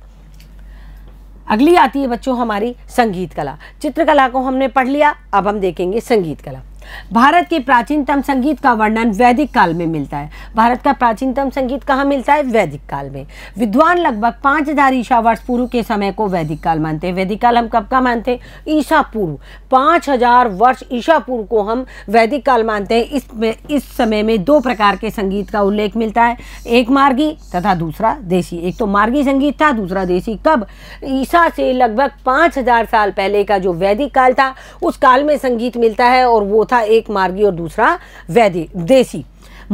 अगली आती है बच्चों हमारी संगीत कला चित्रकला को हमने पढ़ लिया अब हम देखेंगे संगीत कला भारत के प्राचीनतम संगीत का वर्णन वैदिक काल में मिलता है भारत का प्राचीनतम संगीत कहाँ मिलता है वैदिक काल में विद्वान लगभग पाँच हजार ईसा वर्ष पूर्व के समय को वैदिक काल मानते हैं वैदिक काल हम कब का मानते हैं ईसा पूर्व पाँच हजार वर्ष ईसा पूर्व को हम वैदिक काल मानते हैं इसमें इस समय में दो प्रकार के संगीत का उल्लेख मिलता है एक मार्गी तथा दूसरा देशी एक तो मार्गी संगीत था दूसरा देशी कब ईसा से लगभग पाँच हजार साल पहले का जो वैदिक काल था उस काल में संगीत मिलता है और वो था था एक मार्गी और दूसरा वैदिक देसी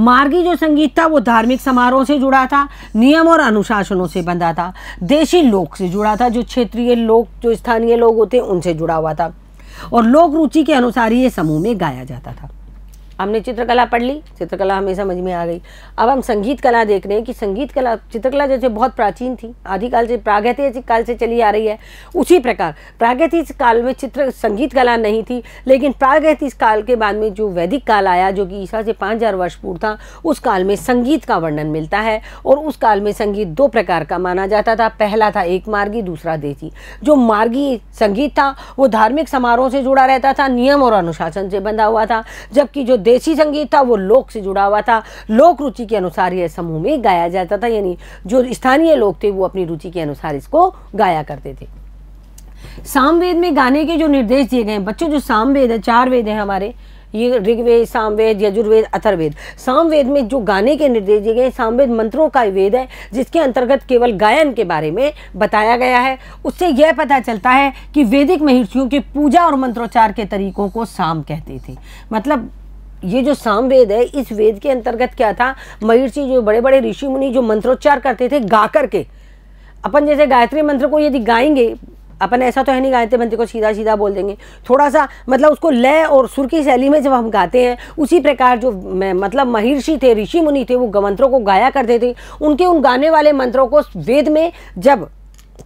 मार्गी जो संगीत था वो धार्मिक समारोह से जुड़ा था नियम और अनुशासनों से बंधा था देशी लोक से जुड़ा था जो क्षेत्रीय लोक जो स्थानीय लोग होते हैं उनसे जुड़ा हुआ था और लोक रुचि के अनुसार ये समूह में गाया जाता था हमने चित्रकला पढ़ ली चित्रकला हमें समझ में आ गई अब हम संगीत कला देख रहे हैं कि संगीत कला चित्रकला जैसे बहुत प्राचीन थी आदिकाल से प्रागैतिहासिक काल से चली आ रही है उसी प्रकार प्रागैतिहासिक काल में चित्र संगीत कला नहीं थी लेकिन प्रागैतिहासिक काल के बाद में जो वैदिक काल आया जो कि ईसा से पाँच हज़ार वर्ष पूर्व था उस काल में संगीत का वर्णन मिलता है और उस काल में संगीत दो प्रकार का माना जाता था पहला था एक मार्गी दूसरा देसी जो मार्गी संगीत था वो धार्मिक समारोह से जुड़ा रहता था नियम और अनुशासन से बंधा हुआ था जबकि जो देसी संगीत था वो लोक से जुड़ा हुआ था लोक रुचि के अनुसार यह समूह में गाया जाता था यानी जो स्थानीय लोग थे वो अपनी रुचि के अनुसार इसको गाया करते थे सामवेद में गाने के जो निर्देश दिए गए हैं बच्चों जो सामवेद है चार वेद हैं हमारे ये ऋग्वेद सामवेद यजुर्वेद अथर्वेद सामवेद में जो गाने के निर्देश दिए गए सामवेद मंत्रों का वेद है जिसके अंतर्गत केवल गायन के बारे में बताया गया है उससे यह पता चलता है कि वैदिक महर्षियों के पूजा और मंत्रोच्चार के तरीकों को साम कहते थे मतलब ये जो वेद है इस वेद के अंतर्गत क्या था सिंह जो बड़े बड़े ऋषि मुनि जो मंत्रोच्चार करते थे गा करके अपन जैसे गायत्री मंत्र को यदि गाएंगे अपन ऐसा तो है नहीं गायत्री मंत्र को सीधा सीधा बोल देंगे थोड़ा सा मतलब उसको लय और सुर की शैली में जब हम गाते हैं उसी प्रकार जो मतलब महर्षि थे ऋषि मुनि थे वो मंत्रों को गाया करते थे उनके उन गाने वाले मंत्रों को वेद में जब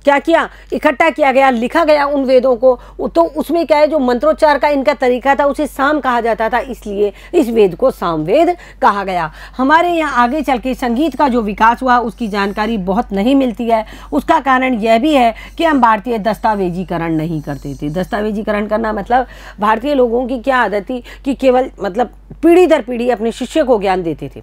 क्या किया इकट्ठा किया गया लिखा गया उन वेदों को तो उसमें क्या है जो मंत्रोच्चार का इनका तरीका था उसे साम कहा जाता था इसलिए इस वेद को सामवेद कहा गया हमारे यहाँ आगे चल के संगीत का जो विकास हुआ उसकी जानकारी बहुत नहीं मिलती है उसका कारण यह भी है कि हम भारतीय दस्तावेजीकरण नहीं करते थे दस्तावेजीकरण करना मतलब भारतीय लोगों की क्या आदत थी कि केवल मतलब पीढ़ी दर पीढ़ी अपने शिष्य को ज्ञान देते थे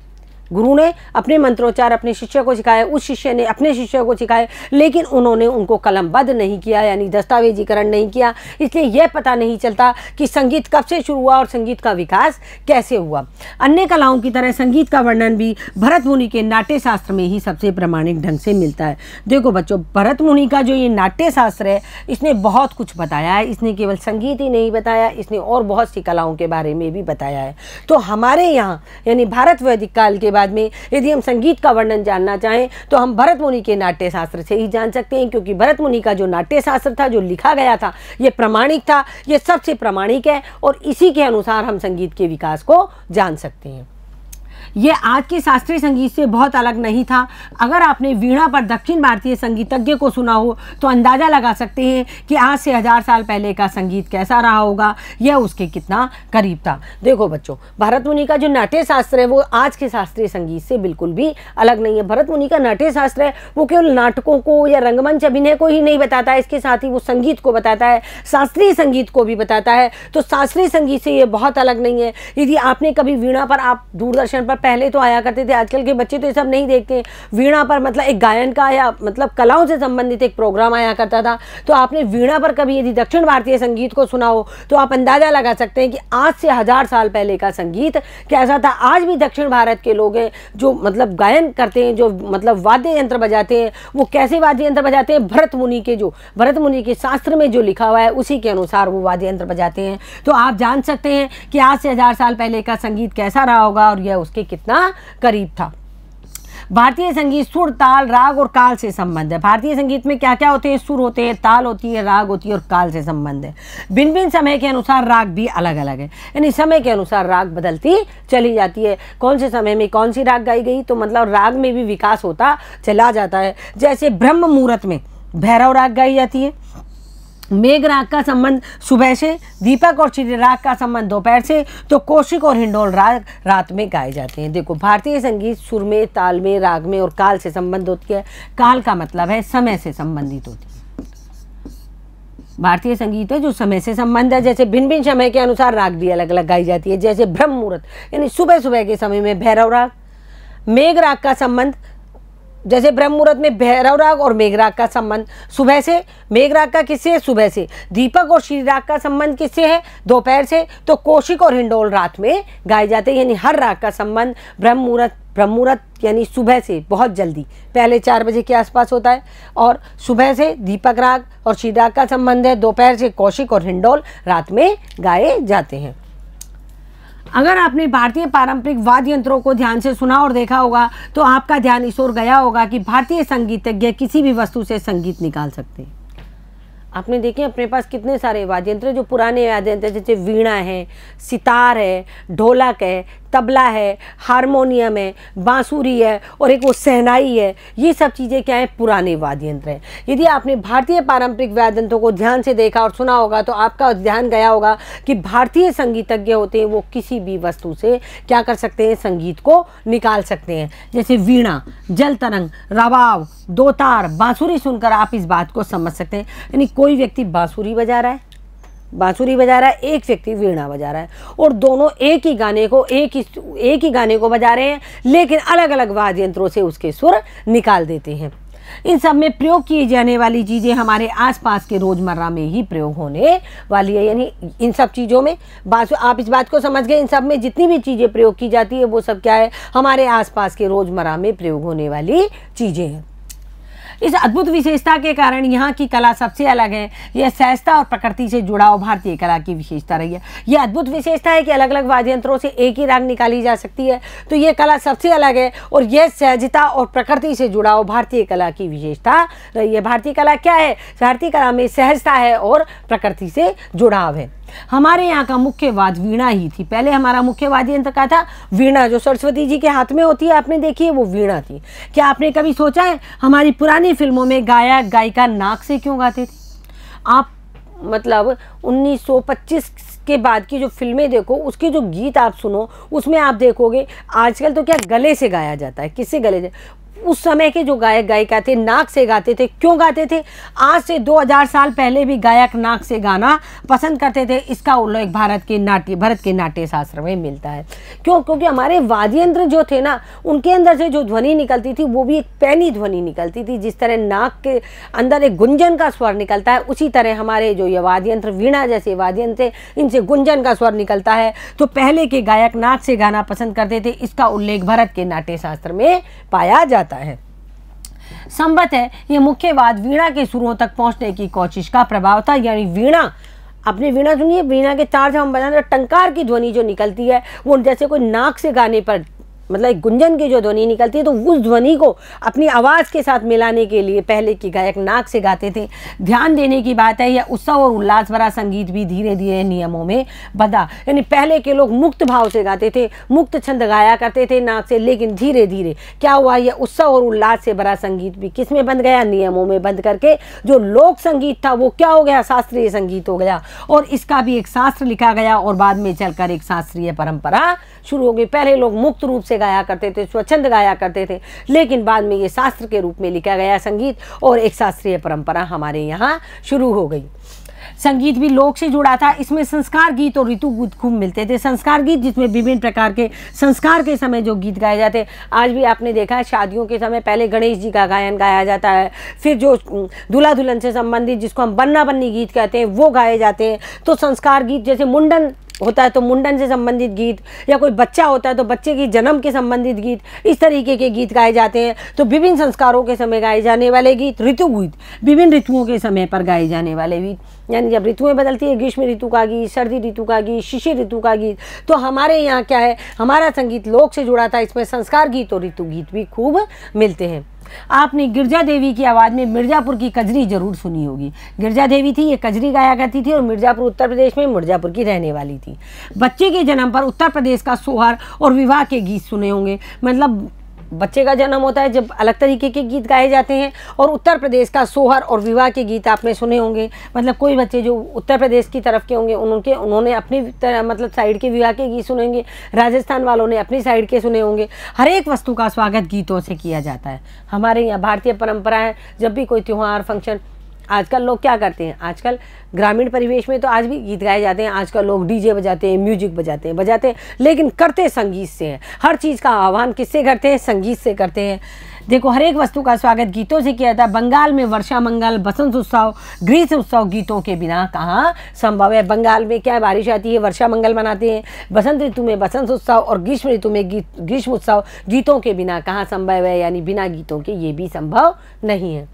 गुरु ने अपने मंत्रोच्चार अपने शिष्य को सिखाए उस शिष्य ने अपने शिष्य को सिखाए लेकिन उन्होंने उनको कलमबद्ध नहीं किया यानी दस्तावेजीकरण नहीं किया इसलिए यह पता नहीं चलता कि संगीत कब से शुरू हुआ और संगीत का विकास कैसे हुआ अन्य कलाओं की तरह संगीत का वर्णन भी भरत मुनि के नाट्य शास्त्र में ही सबसे प्रमाणिक ढंग से मिलता है देखो बच्चों भरत मुनि का जो ये नाट्य शास्त्र है इसने बहुत कुछ बताया है इसने केवल संगीत ही नहीं बताया इसने और बहुत सी कलाओं के बारे में भी बताया है तो हमारे यहाँ यानी भारत वैदिक काल के बाद में यदि हम संगीत का वर्णन जानना चाहें तो हम भरत मुनि के नाट्य शास्त्र से ही जान सकते हैं क्योंकि भरत मुनि का जो नाट्य शास्त्र था जो लिखा गया था ये प्रमाणिक था ये सबसे प्रमाणिक है और इसी के अनुसार हम संगीत के विकास को जान सकते हैं ये आज के शास्त्रीय संगीत से बहुत अलग नहीं था अगर आपने वीणा पर दक्षिण भारतीय संगीतज्ञ को सुना हो तो अंदाज़ा लगा सकते हैं कि आज से हज़ार साल पहले का संगीत कैसा रहा होगा यह उसके कितना करीब था देखो बच्चों भरत मुनि का जो नाट्य शास्त्र है वो आज के शास्त्रीय संगीत से बिल्कुल भी अलग नहीं है भरत मुनि का नाट्य शास्त्र है वो केवल नाटकों को या रंगमंच अभिनय को ही नहीं बताता है इसके साथ ही वो संगीत को बताता है शास्त्रीय संगीत को भी बताता है तो शास्त्रीय संगीत से ये बहुत अलग नहीं है यदि आपने कभी वीणा पर आप दूरदर्शन पर पहले तो आया करते थे आजकल के बच्चे तो ये सब नहीं देखते वीणा पर मतलब एक गायन का या मतलब कलाओं से संबंधित एक प्रोग्राम आया करता था तो आपने वीणा पर कभी यदि दक्षिण भारतीय संगीत को सुना हो तो आप अंदाज़ा लगा सकते हैं कि आज से हज़ार साल पहले का संगीत कैसा था आज भी दक्षिण भारत के लोग हैं जो मतलब गायन करते हैं जो मतलब वाद्य यंत्र बजाते हैं वो कैसे वाद्य यंत्र बजाते हैं भरत मुनि के जो भरत मुनि के शास्त्र में जो लिखा हुआ है उसी के अनुसार वो वाद्य यंत्र बजाते हैं तो आप जान सकते हैं कि आज से हज़ार साल पहले का संगीत कैसा रहा होगा और यह उसके कितना करीब था भारतीय संगीत सुर ताल राग और काल से संबंध है भारतीय संगीत में क्या क्या होते हैं सुर होते हैं ताल होती है राग होती है और काल से संबंध है भिन्न भिन्न समय के अनुसार राग भी अलग अलग है यानी समय के अनुसार राग बदलती चली जाती है कौन से समय में कौन सी राग गाई गई तो मतलब राग में भी विकास होता चला जाता है जैसे ब्रह्म मुहूर्त में भैरव राग गाई जाती है मेघ राग का संबंध सुबह से दीपक और चित्र राग का संबंध दोपहर से तो कौशिक और हिंडोल राग रात में गाए जाते हैं देखो भारतीय संगीत सुर में ताल में राग में और काल से संबंध होती है काल का मतलब है समय से संबंधित होती है भारतीय संगीत है जो समय से संबंध है जैसे भिन्न भिन्न समय के अनुसार राग भी अलग अलग गाई जाती है जैसे ब्रह्म मुहूर्त यानी सुबह सुबह के समय में भैरव राग मेघ राग का संबंध जैसे ब्रह्म मुहूर्त में भैरव राग और मेघराग का संबंध सुबह से मेघराग का किससे है सुबह से दीपक और श्री राग का संबंध किससे है दोपहर से तो कौशिक और हिंडोल रात में गाए जाते हैं यानी हर राग का संबंध ब्रह्म मुहूर्त ब्रह्म मुहूर्त यानी सुबह से बहुत जल्दी पहले चार बजे के आसपास होता है और सुबह से दीपक राग और श्री राग का संबंध है दोपहर से कौशिक और हिंडोल रात में गाए जाते हैं अगर आपने भारतीय पारंपरिक वाद्य यंत्रों को ध्यान से सुना और देखा होगा तो आपका ध्यान इस ओर गया होगा कि भारतीय संगीतज्ञ किसी भी वस्तु से संगीत निकाल सकते हैं आपने देखे अपने पास कितने सारे वाद्य यंत्र जो पुराने वाद्य यंत्र जैसे वीणा है सितार है ढोलक है तबला है हारमोनियम है बांसुरी है और एक वो सहनाई है ये सब चीज़ें क्या हैं पुराने वाद्य यंत्र हैं यदि आपने भारतीय पारंपरिक वाद्य यंत्रों को ध्यान से देखा और सुना होगा तो आपका ध्यान गया होगा कि भारतीय संगीतज्ञ होते हैं वो किसी भी वस्तु से क्या कर सकते हैं संगीत को निकाल सकते हैं जैसे वीणा जल तरंग रवाव दो तार बांसुरी सुनकर आप इस बात को समझ सकते हैं यानी कोई व्यक्ति बांसुरी बजा रहा है बांसुरी बजा रहा है एक व्यक्ति वीणा बजा रहा है और दोनों एक ही गाने को एक ही एक ही गाने को बजा रहे हैं लेकिन अलग अलग वाद्य यंत्रों से उसके सुर निकाल देते हैं इन सब में प्रयोग किए जाने वाली चीज़ें हमारे आसपास के रोज़मर्रा में ही प्रयोग होने वाली है यानी इन सब चीज़ों में बात आप इस बात को समझ गए इन सब में जितनी भी चीज़ें प्रयोग की जाती है वो सब क्या है हमारे आसपास के रोज़मर्रा में प्रयोग होने वाली चीज़ें हैं इस अद्भुत विशेषता के कारण यहाँ की कला सबसे अलग है यह सहजता और प्रकृति से जुड़ाव भारतीय कला की विशेषता रही है यह अद्भुत विशेषता है कि अलग अलग वाद्य यंत्रों से एक ही राग निकाली जा सकती है तो यह कला सबसे अलग है और यह सहजता और प्रकृति से जुड़ाव भारतीय कला की विशेषता रही है भारतीय कला क्या है भारतीय कला में सहजता है और प्रकृति से जुड़ाव है हमारे यहाँ का मुख्य वाद वीणा ही थी पहले हमारा मुख्य वाद यंत्र तो का था वीणा जो सरस्वती जी के हाथ में होती है आपने देखी है वो वीणा थी क्या आपने कभी सोचा है हमारी पुरानी फिल्मों में गायक गायिका नाक से क्यों गाते थे आप मतलब 1925 के बाद की जो फिल्में देखो उसके जो गीत आप सुनो उसमें आप देखोगे आजकल तो क्या गले से गाया जाता है किससे गले से उस समय के जो गायक गायिका थे नाक से गाते थे क्यों गाते थे आज से 2000 साल पहले भी गायक नाक से गाना पसंद करते थे इसका उल्लेख भारत के नाट्य भारत के नाट्य शास्त्र में मिलता है क्यों क्योंकि हमारे वाद्यंत्र जो थे ना उनके अंदर से जो ध्वनि निकलती थी वो भी एक पैनी ध्वनि निकलती थी जिस तरह नाक के अंदर एक गुंजन का स्वर निकलता है उसी तरह हमारे जो ये वाद्यंत्र वीणा जैसे वाद्यंत्र इनसे गुंजन का स्वर निकलता है तो पहले के गायक नाक से गाना पसंद करते थे इसका उल्लेख भारत के नाट्य शास्त्र में पाया जाता जाता है संबत है ये मुख्यवाद वीणा के सुरों तक पहुंचने की कोशिश का प्रभाव था यानी वीणा अपने वीणा सुनिए वीणा के तार से हम बजाते तो टंकार की ध्वनि जो निकलती है वो जैसे कोई नाक से गाने पर मतलब एक गुंजन की जो ध्वनि निकलती है तो उस ध्वनि को अपनी आवाज़ के साथ मिलाने के लिए पहले के गायक नाक से गाते थे ध्यान देने की बात है यह उत्सव और उल्लास भरा संगीत भी धीरे धीरे नियमों में बदा यानी पहले के लोग मुक्त भाव से गाते थे मुक्त छंद गाया करते थे नाक से लेकिन धीरे धीरे क्या हुआ यह उत्सव और उल्लास से भरा संगीत भी किस में बंद गया नियमों में बंद करके जो लोक संगीत था वो क्या हो गया शास्त्रीय संगीत हो गया और इसका भी एक शास्त्र लिखा गया और बाद में चलकर एक शास्त्रीय परंपरा शुरू हो गई पहले लोग मुक्त रूप से से गाया करते थे स्वच्छंद गाया करते थे लेकिन बाद में ये शास्त्र के रूप में लिखा गया संगीत और एक शास्त्रीय परंपरा हमारे यहाँ शुरू हो गई संगीत भी लोक से जुड़ा था इसमें संस्कार गीत और ऋतु गीत खूब मिलते थे संस्कार गीत जिसमें विभिन्न प्रकार के संस्कार के समय जो गीत गाए जाते आज भी आपने देखा है शादियों के समय पहले गणेश जी का गायन गाया जाता है फिर जो दूल्हा दुल्हन से संबंधित जिसको हम बन्ना बन्नी गीत कहते हैं वो गाए जाते हैं तो संस्कार गीत जैसे मुंडन होता है तो मुंडन से संबंधित गीत या कोई बच्चा होता है तो बच्चे की जन्म के संबंधित गीत इस तरीके के गीत गाए जाते हैं तो विभिन्न संस्कारों के समय गाए जाने वाले गीत ऋतु गीत विभिन्न ऋतुओं के समय पर गाए जाने वाले गीत यानी जब ऋतुएं बदलती है ग्रीष्म ऋतु का गीत सर्दी ऋतु का गीत शिशिर ऋतु का गीत तो हमारे यहाँ क्या है हमारा संगीत लोक से जुड़ा था इसमें संस्कार गीत और ऋतु गीत भी खूब मिलते हैं आपने गिरजा देवी की आवाज़ में मिर्ज़ापुर की कजरी जरूर सुनी होगी गिरजा देवी थी ये कजरी गाया करती थी और मिर्ज़ापुर उत्तर प्रदेश में मिर्ज़ापुर की रहने वाली थी बच्चे के जन्म पर उत्तर प्रदेश का सोहर और विवाह के गीत सुने होंगे मतलब बच्चे का जन्म होता है जब अलग तरीके के गीत गाए जाते हैं और उत्तर प्रदेश का सोहर और विवाह के गीत आपने सुने होंगे मतलब कोई बच्चे जो उत्तर प्रदेश की तरफ के होंगे उनके उन्होंने अपनी मतलब साइड के विवाह के गीत सुनेंगे राजस्थान वालों ने अपनी साइड के सुने होंगे हर एक वस्तु का स्वागत गीतों से किया जाता है हमारे यहाँ भारतीय परंपरा है जब भी कोई त्यौहार फंक्शन आजकल लोग क्या करते हैं आजकल ग्रामीण परिवेश में तो आज भी गीत गाए जाते हैं आजकल लोग डीजे बजाते हैं म्यूजिक बजाते हैं बजाते हैं लेकिन करते संगीत से हैं हर चीज़ का आह्वान किससे करते हैं संगीत से करते हैं देखो हर एक वस्तु का स्वागत गीतों से किया जाता है बंगाल में वर्षा मंगल बसंत उत्सव ग्रीस उत्सव गीतों के बिना कहाँ संभव है बंगाल में क्या बारिश आती है वर्षा मंगल मनाते हैं बसंत ऋतु में बसंत उत्सव और ग्रीष्म ऋतु में गीत ग्रीष्म उत्सव गीतों के बिना कहाँ संभव है यानी बिना गीतों के ये भी संभव नहीं है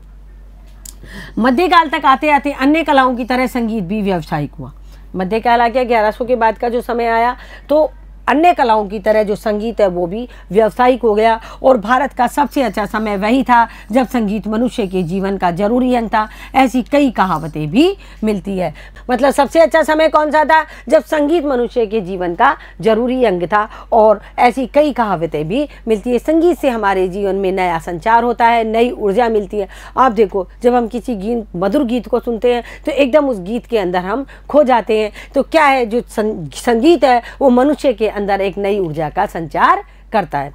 मध्यकाल तक आते आते अन्य कलाओं की तरह संगीत भी व्यावसायिक हुआ मध्यकाल आ गया ग्यारह के बाद का जो समय आया तो अन्य कलाओं की तरह जो संगीत है वो भी व्यावसायिक हो गया और भारत का सबसे अच्छा समय वही था जब संगीत मनुष्य के जीवन का जरूरी अंग था ऐसी कई कहावतें भी मिलती है मतलब सबसे अच्छा समय कौन सा था जब संगीत मनुष्य के जीवन का जरूरी अंग था और ऐसी कई कहावतें भी मिलती है संगीत से हमारे जीवन में नया संचार होता है नई ऊर्जा मिलती है आप देखो जब हम किसी गीत मधुर गीत को सुनते हैं तो एकदम उस गीत के अंदर हम खो जाते हैं तो क्या है जो संगीत है वो मनुष्य के अंदर एक नई ऊर्जा का संचार करता है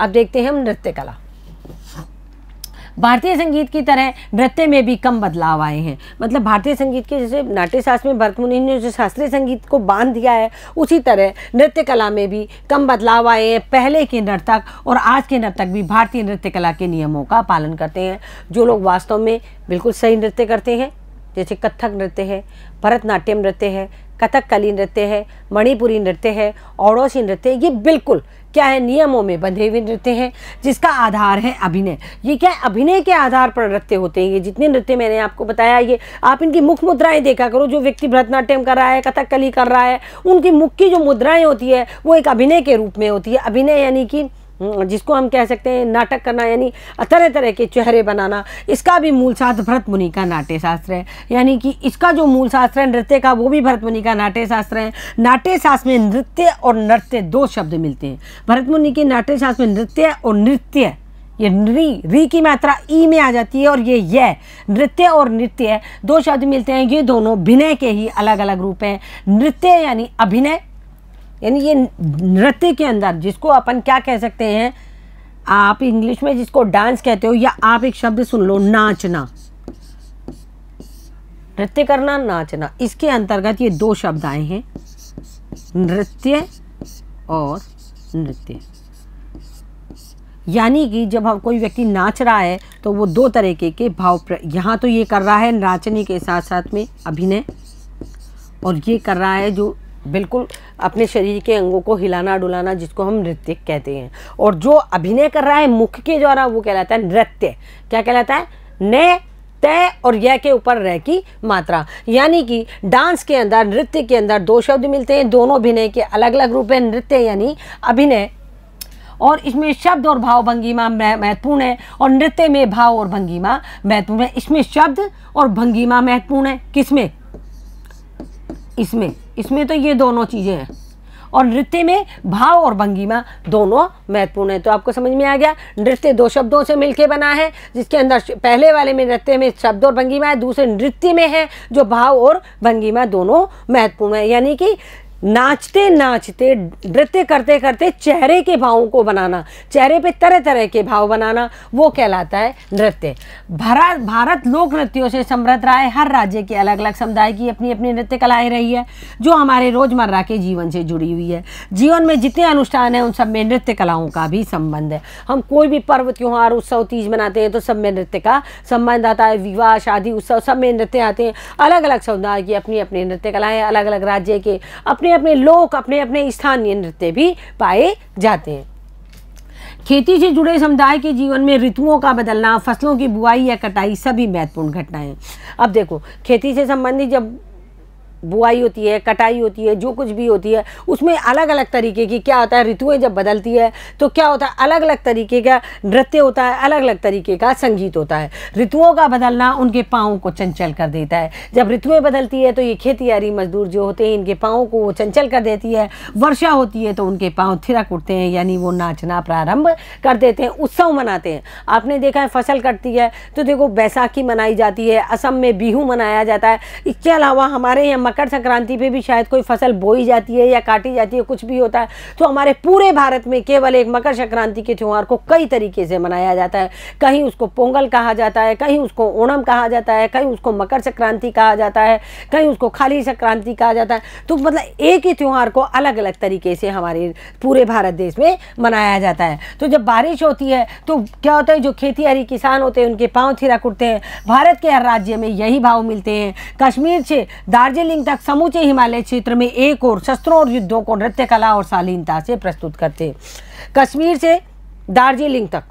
अब देखते हैं हम नृत्य कला भारतीय संगीत की तरह नृत्य में भी कम बदलाव आए हैं मतलब भारतीय संगीत के जैसे नाट्य शास्त्र में भरत मुनि ने जो शास्त्रीय संगीत को बांध दिया है उसी तरह नृत्य कला में भी कम बदलाव आए हैं पहले के नर्तक और आज के नर्तक भी भारतीय नृत्य कला के नियमों का पालन करते हैं जो लोग वास्तव में बिल्कुल सही नृत्य करते हैं जैसे कत्थक नृत्य है भरतनाट्यम नृत्य है कथकली नृत्य है मणिपुरी नृत्य है ओड़ोसी नृत्य ये बिल्कुल क्या है नियमों में बंधे हुए नृत्य हैं जिसका आधार है अभिनय ये क्या अभिनय के आधार पर नृत्य होते हैं ये जितने नृत्य मैंने आपको बताया ये आप इनकी मुख मुद्राएं देखा करो जो व्यक्ति भरतनाट्यम कर रहा है कथकली कर रहा है उनकी मुख की जो मुद्राएं होती है वो एक अभिनय के रूप में होती है अभिनय यानी कि हम्म, जिसको हम कह सकते हैं नाटक करना यानी तरह तरह के चेहरे बनाना इसका भी मूल शास्त्र भरत मुनि का नाट्य शास्त्र है यानी कि इसका जो मूल शास्त्र है नृत्य का वो भी भरत मुनि का नाट्य शास्त्र है नाट्य शास्त्र में नृत्य और नृत्य दो शब्द मिलते हैं भरत मुनि के नाट्य शास्त्र में नृत्य और नृत्य ये री री की मात्रा ई में आ जाती है और ये यह नृत्य और नृत्य दो शब्द मिलते हैं ये दोनों विनय के ही अलग अलग रूप हैं नृत्य यानी अभिनय यानी ये नृत्य के अंदर जिसको अपन क्या कह सकते हैं आप इंग्लिश में जिसको डांस कहते हो या आप एक शब्द सुन लो नाचना नृत्य करना नाचना इसके अंतर्गत ये दो शब्द आए हैं नृत्य और नृत्य यानी कि जब हम कोई व्यक्ति नाच रहा है तो वो दो तरीके के भाव यहाँ तो ये कर रहा है नाचने के साथ साथ में अभिनय और ये कर रहा है जो बिल्कुल अपने शरीर के अंगों को हिलाना डुलाना जिसको हम नृत्य कहते हैं और जो अभिनय कर रहा है मुख के द्वारा वो कहलाता है नृत्य क्या कहलाता है नय तय और यह के ऊपर रह की मात्रा यानी कि डांस के अंदर नृत्य के अंदर दो शब्द मिलते हैं दोनों अभिनय के अलग अलग रूप है नृत्य यानी अभिनय और इसमें शब्द और भाव भंगिमा महत्वपूर्ण है और नृत्य में भाव और भंगिमा महत्वपूर्ण है इसमें शब्द और भंगिमा महत्वपूर्ण है किसमें इसमें इसमें तो ये दोनों चीज़ें हैं और नृत्य में भाव और भंगिमा दोनों महत्वपूर्ण है तो आपको समझ में आ गया नृत्य दो शब्दों से मिलके बना है जिसके अंदर पहले वाले में नृत्य में शब्द और भंगिमा है दूसरे नृत्य में है जो भाव और भंगिमा दोनों महत्वपूर्ण है यानी कि नाचते नाचते नृत्य करते करते चेहरे के भावों को बनाना चेहरे पे तरह तरह के भाव बनाना वो कहलाता है नृत्य भारत भारत लोक नृत्यों से समृद्ध रहा है हर राज्य के अलग अलग समुदाय की अपनी अपनी नृत्य कलाएँ रही है जो हमारे रोज़मर्रा के जीवन से जुड़ी हुई है जीवन में जितने अनुष्ठान हैं उन सब में नृत्य कलाओं का भी संबंध है हम कोई भी पर्व त्यौहार उत्सव तीज मनाते हैं तो सब में नृत्य का संबंध आता है विवाह शादी उत्सव सब में नृत्य आते हैं अलग अलग समुदाय की अपनी अपनी नृत्य कलाएँ अलग अलग राज्य के अपने अपने अपने लोक अपने अपने स्थानीय नृत्य भी पाए जाते हैं खेती से जुड़े समुदाय के जीवन में ऋतुओं का बदलना फसलों की बुआई या कटाई सभी महत्वपूर्ण घटनाएं अब देखो खेती से संबंधित जब बुआई होती है कटाई होती है जो कुछ भी होती है उसमें अलग अलग तरीके की क्या होता है ऋतुएं जब बदलती है तो क्या होता है अलग अलग तरीके का नृत्य होता है अलग अलग तरीके का संगीत होता है ऋतुओं का बदलना उनके पाँव को चंचल कर देता है जब ऋतुएं बदलती है तो ये खेतीयारी मजदूर जो होते हैं इनके पाँव को वो चंचल कर देती है वर्षा होती है तो उनके पाँव थिरक उठते हैं यानी वो नाचना प्रारंभ कर देते हैं उत्सव मनाते हैं आपने देखा है फसल कटती है तो देखो बैसाखी मनाई जाती है असम में बिहू मनाया जाता है इसके अलावा हमारे यहाँ मकर संक्रांति पे भी शायद कोई फसल बोई जाती है या काटी जाती है कुछ भी होता है तो हमारे पूरे भारत में केवल एक मकर संक्रांति के त्यौहार को कई तरीके से मनाया जाता है कहीं उसको पोंगल कहा जाता है कहीं उसको ओणम कहा जाता है कहीं उसको मकर संक्रांति कहा जाता है कहीं उसको खाली संक्रांति कहा जाता है तो मतलब एक ही त्यौहार को अलग अलग तरीके से हमारे पूरे भारत देश में मनाया जाता है तो जब बारिश होती है तो क्या होता है जो हरी किसान होते हैं उनके पाँव थिरा उठते हैं भारत के हर राज्य में यही भाव मिलते हैं कश्मीर से दार्जिलिंग इवनिंग तक समूचे हिमालय क्षेत्र में एक और शस्त्रों और युद्धों को नृत्य कला और शालीनता से प्रस्तुत करते कश्मीर से दार्जिलिंग तक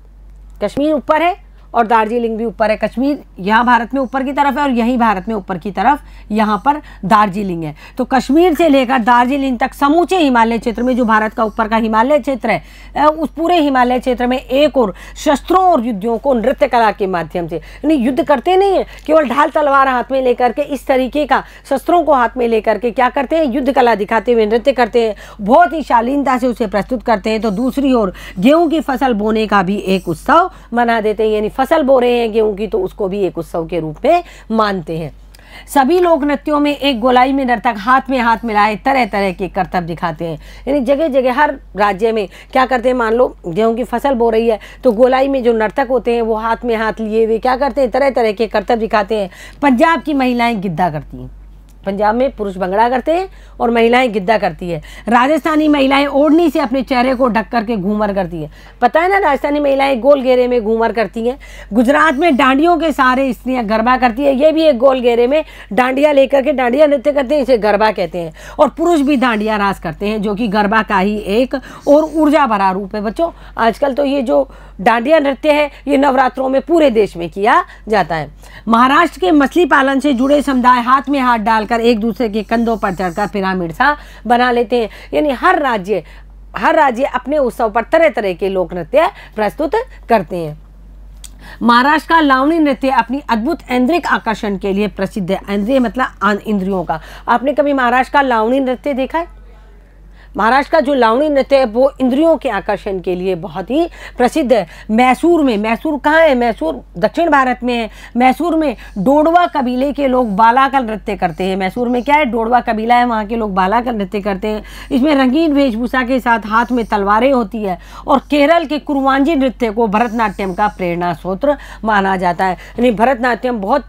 कश्मीर ऊपर है और दार्जिलिंग भी ऊपर है कश्मीर यहाँ भारत में ऊपर की तरफ है और यहीं भारत में ऊपर की तरफ यहाँ पर दार्जिलिंग है तो कश्मीर से लेकर दार्जिलिंग तक समूचे हिमालय क्षेत्र में जो भारत का ऊपर का हिमालय क्षेत्र है उस पूरे हिमालय क्षेत्र में एक और शस्त्रों और युद्धों को नृत्य कला के माध्यम से यानी युद्ध करते नहीं है केवल ढाल तलवार हाथ में लेकर के इस तरीके का शस्त्रों को हाथ में लेकर के क्या करते हैं युद्ध कला दिखाते हुए नृत्य करते हैं बहुत ही शालीनता से उसे प्रस्तुत करते हैं तो दूसरी ओर गेहूं की फसल बोने का भी एक उत्सव मना देते हैं यानी फसल बो रहे हैं गेहूं की तो उसको भी एक उत्सव के रूप में मानते हैं सभी लोक नृत्यों में एक गोलाई में नर्तक हाथ में हाथ मिलाए तरह तरह के कर्तव्य दिखाते हैं यानी जगह जगह हर राज्य में क्या करते हैं मान लो गेहूं की फसल बो रही है तो गोलाई में जो नर्तक होते हैं वो हाथ में हाथ लिए हुए क्या करते हैं तरह तरह के कर्तव्य दिखाते हैं पंजाब की महिलाएं गिद्धा करती हैं पंजाब में पुरुष भंगड़ा करते हैं और महिलाएं गिद्धा करती है राजस्थानी महिलाएं ओढ़नी से अपने चेहरे को ढक करके घूमर करती है पता है ना राजस्थानी महिलाएं गोल घेरे में घूमर करती हैं गुजरात में डांडियों के सारे स्त्रियाँ गरबा करती है ये भी एक गोल घेरे में डांडिया लेकर के डांडिया नृत्य करते हैं इसे गरबा कहते हैं और पुरुष भी डांडिया रास करते हैं जो कि गरबा का ही एक और ऊर्जा भरा रूप है बच्चों आजकल तो ये जो डांडिया नृत्य है ये नवरात्रों में पूरे देश में किया जाता है महाराष्ट्र के मछली पालन से जुड़े समुदाय हाथ में हाथ डालकर चढ़कर एक दूसरे के कंधों पर चढ़कर पिरामिड सा बना लेते हैं यानी हर राज्य हर राज्य अपने उत्सव पर तरह तरह के लोक नृत्य प्रस्तुत करते हैं महाराष्ट्र का लावणी नृत्य अपनी अद्भुत ऐन्द्रिक आकर्षण के लिए प्रसिद्ध है ऐन्द्रिय मतलब इंद्रियों का आपने कभी महाराष्ट्र का लावणी नृत्य देखा है महाराष्ट्र का जो लावणी नृत्य है वो इंद्रियों के आकर्षण के लिए बहुत ही प्रसिद्ध है मैसूर में मैसूर कहाँ है मैसूर दक्षिण भारत में है मैसूर में डोडवा कबीले के लोग बाला का नृत्य करते हैं मैसूर में क्या है डोडवा कबीला है वहाँ के लोग बाला का नृत्य करते हैं इसमें रंगीन वेशभूषा के साथ हाथ में तलवारें होती है और केरल के कुरवांजी नृत्य को भरतनाट्यम का प्रेरणा स्रोत माना जाता है यानी भरतनाट्यम बहुत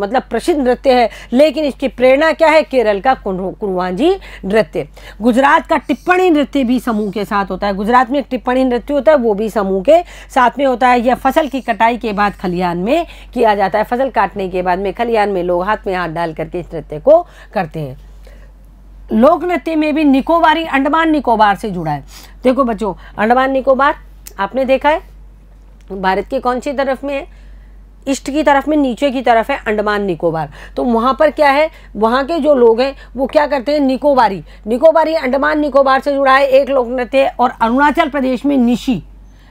मतलब प्रसिद्ध नृत्य है लेकिन इसकी प्रेरणा क्या है केरल का कुरवांजी नृत्य गुजरात का टिप्पणी नृत्य भी समूह के साथ होता है गुजरात में एक टिप्पणी नृत्य होता है वो भी समूह के साथ में होता है यह फसल की कटाई के बाद खलिहान में किया जाता है फसल काटने के बाद में खलिहान में लोग हाथ में हाथ डाल करके इस नृत्य को करते हैं लोक नृत्य में भी निकोबारी अंडमान निकोबार से जुड़ा है देखो बच्चों अंडमान निकोबार आपने देखा है भारत के कौन सी तरफ में है ईस्ट की तरफ में नीचे की तरफ है अंडमान निकोबार तो वहाँ पर क्या है वहाँ के जो लोग हैं वो क्या करते हैं निकोबारी निकोबारी अंडमान निकोबार से जुड़ा है एक लोक नृत्य और अरुणाचल प्रदेश में निशी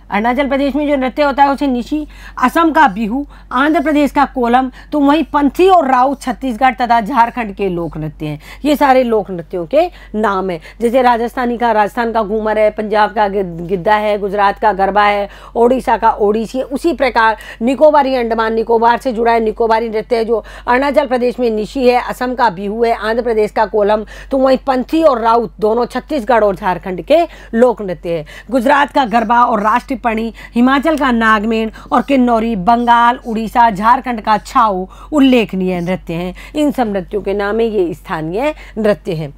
अरुणाचल प्रदेश में जो नृत्य होता है उसे निशी असम का बिहू आंध्र प्रदेश का कोलम तो वहीं पंथी और राउत छत्तीसगढ़ तथा झारखंड के लोक नृत्य हैं ये सारे लोक नृत्यों के नाम हैं जैसे राजस्थानी का राजस्थान का घूमर है पंजाब का गिद्दा है गुजरात का गरबा है ओडिशा का ओडिसी है उसी प्रकार निकोबारी अंडमान निकोबार से जुड़ा है निकोबारी नृत्य है जो अरुणाचल प्रदेश में निशी है असम का बिहू है आंध्र प्रदेश का कोलम तो वहीं पंथी और राउत दोनों छत्तीसगढ़ और झारखंड के लोक नृत्य है गुजरात का गरबा और राष्ट्र टिप्पणी हिमाचल का नागमेन और किन्नौरी बंगाल उड़ीसा झारखंड का छाऊ उल्लेखनीय नृत्य हैं इन सब नृत्यों के नाम ये स्थानीय नृत्य हैं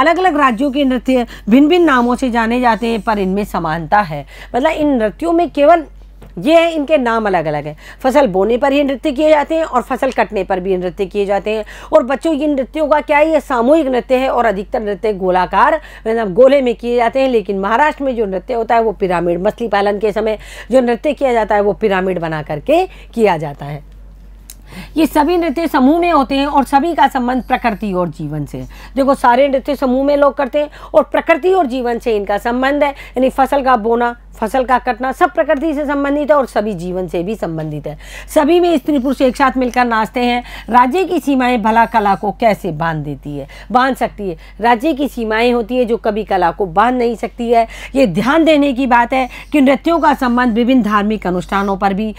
अलग अलग राज्यों के नृत्य भिन्न भिन्न नामों से जाने जाते हैं पर इनमें समानता है मतलब इन नृत्यों में केवल ये है इनके नाम अलग अलग है फसल बोने पर ही नृत्य किए जाते हैं और फसल कटने पर भी नृत्य किए जाते हैं और बच्चों ये नृत्यों का क्या है ये सामूहिक नृत्य है और अधिकतर नृत्य गोलाकार मतलब गोले में किए जाते हैं लेकिन महाराष्ट्र में जो नृत्य होता है वो पिरामिड मछली पालन के समय जो नृत्य किया जाता है वो पिरामिड बना करके किया जाता है ये सभी नृत्य समूह में होते हैं और सभी का संबंध प्रकृति और जीवन से देखो सारे नृत्य समूह में लोग करते हैं और प्रकृति और जीवन से इनका संबंध है यानी फसल का बोना फसल का कटना सब प्रकृति से संबंधित है और सभी जीवन से भी संबंधित है सभी में स्त्री पुरुष एक साथ मिलकर नाचते हैं राज्य की सीमाएं भला कला को कैसे बांध देती है बांध सकती है राज्य की सीमाएं होती है जो कभी कला को बांध नहीं सकती है ये ध्यान देने की बात है कि नृत्यों का संबंध विभिन्न धार्मिक अनुष्ठानों पर भी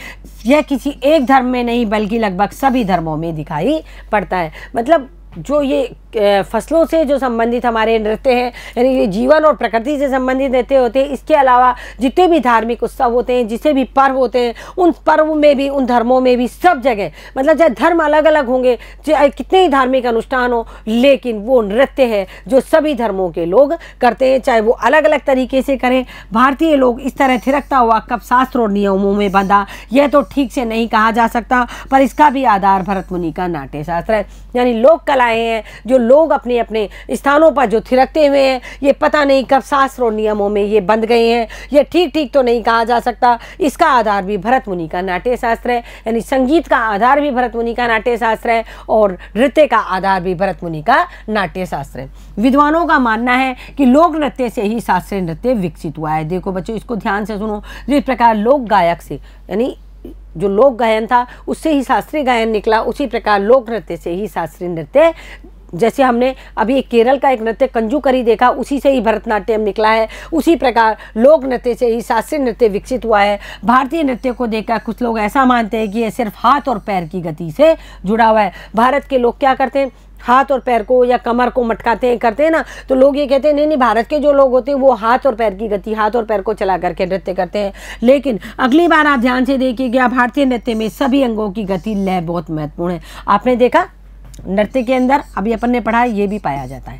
यह किसी एक धर्म में नहीं बल्कि लगभग सभी धर्मों में दिखाई पड़ता है मतलब जो ये फसलों से जो संबंधित हमारे नृत्य हैं यानी ये जीवन और प्रकृति से संबंधित नृत्य होते हैं इसके अलावा जितने भी धार्मिक उत्सव होते हैं जितने भी पर्व होते हैं उन पर्व में भी उन धर्मों में भी सब जगह मतलब चाहे धर्म अलग अलग होंगे चाहे कितने ही धार्मिक अनुष्ठान हो लेकिन वो नृत्य है जो सभी धर्मों के लोग करते हैं चाहे वो अलग अलग तरीके से करें भारतीय लोग इस तरह थिरकता हुआ कब शास्त्र और नियमों में बंधा यह तो ठीक से नहीं कहा जा सकता पर इसका भी आधार भरत मुनि का नाट्य शास्त्र है यानी लोक कलाएँ हैं जो लोग अपने अपने स्थानों पर जो थिरकते हुए हैं ये पता नहीं कब शास्त्र और नियमों में ये बंध गए हैं ये ठीक ठीक तो नहीं कहा जा सकता इसका आधार भी भरत मुनि का नाट्य शास्त्र है यानी संगीत का आधार भी भरत मुनि का नाट्य शास्त्र है और नृत्य का आधार भी भरत मुनि का नाट्य शास्त्र है विद्वानों का मानना है कि लोक नृत्य से ही शास्त्रीय नृत्य विकसित हुआ है देखो बच्चों इसको ध्यान से सुनो जिस प्रकार लोक गायक से यानी जो लोक गायन था उससे ही शास्त्रीय गायन निकला उसी प्रकार लोक नृत्य से ही शास्त्रीय नृत्य जैसे हमने अभी एक केरल का एक नृत्य कंजू करी देखा उसी से ही भरतनाट्यम निकला है उसी प्रकार लोक नृत्य से ही शास्त्रीय नृत्य विकसित हुआ है भारतीय नृत्य को देखकर कुछ लोग ऐसा मानते हैं कि यह सिर्फ हाथ और पैर की गति से जुड़ा हुआ है भारत के लोग क्या करते हैं हाथ और पैर को या कमर को मटकाते हैं करते हैं ना तो लोग ये कहते हैं नहीं नहीं भारत के जो लोग होते हैं वो हाथ और पैर की गति हाथ और पैर को चला करके नृत्य करते हैं लेकिन अगली बार आप ध्यान से देखिए कि भारतीय नृत्य में सभी अंगों की गति लय बहुत महत्वपूर्ण है आपने देखा नृत्य के अंदर अभी अपन ने पढ़ा है ये भी पाया जाता है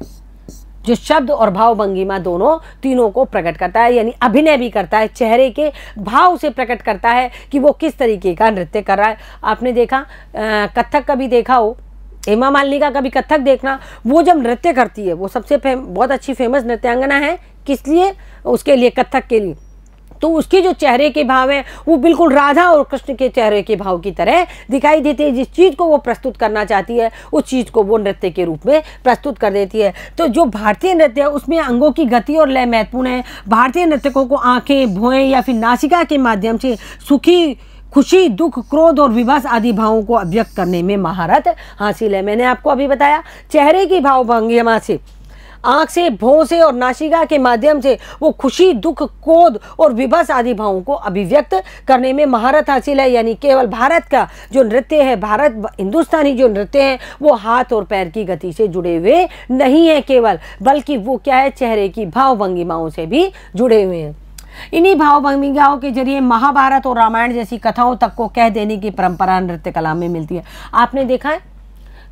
जो शब्द और भाव भंगिमा दोनों तीनों को प्रकट करता है यानी अभिनय भी करता है चेहरे के भाव से प्रकट करता है कि वो किस तरीके का नृत्य कर रहा है आपने देखा आ, कथक कभी देखा हो हेमा मालिनी का कभी कथक देखना वो जब नृत्य करती है वो सबसे फेम बहुत अच्छी फेमस नृत्यांगना है किस लिए उसके लिए कथक के लिए तो उसके जो चेहरे के भाव हैं वो बिल्कुल राधा और कृष्ण के चेहरे के भाव की तरह दिखाई देते हैं जिस चीज़ को वो प्रस्तुत करना चाहती है उस चीज़ को वो नृत्य के रूप में प्रस्तुत कर देती है तो जो भारतीय नृत्य है उसमें अंगों की गति और लय महत्वपूर्ण है भारतीय नृत्यकों को आँखें भुएँ या फिर नासिका के माध्यम से सुखी खुशी दुख क्रोध और विवास आदि भावों को अभ्यक्त करने में महारत हासिल है मैंने आपको अभी बताया चेहरे की भाव भंगिमा से आंख से भों से और नाशिका के माध्यम से वो खुशी दुख क्रोध और विभस आदि भावों को अभिव्यक्त करने में महारत हासिल है यानी केवल भारत का जो नृत्य है भारत हिंदुस्तानी जो नृत्य है वो हाथ और पैर की गति से जुड़े हुए नहीं है केवल बल्कि वो क्या है चेहरे की भाव भंगिमाओं से भी जुड़े हुए हैं इन्हीं भावभंगिकाओं के जरिए महाभारत और रामायण जैसी कथाओं तक को कह देने की परंपरा नृत्य कला में मिलती है आपने देखा है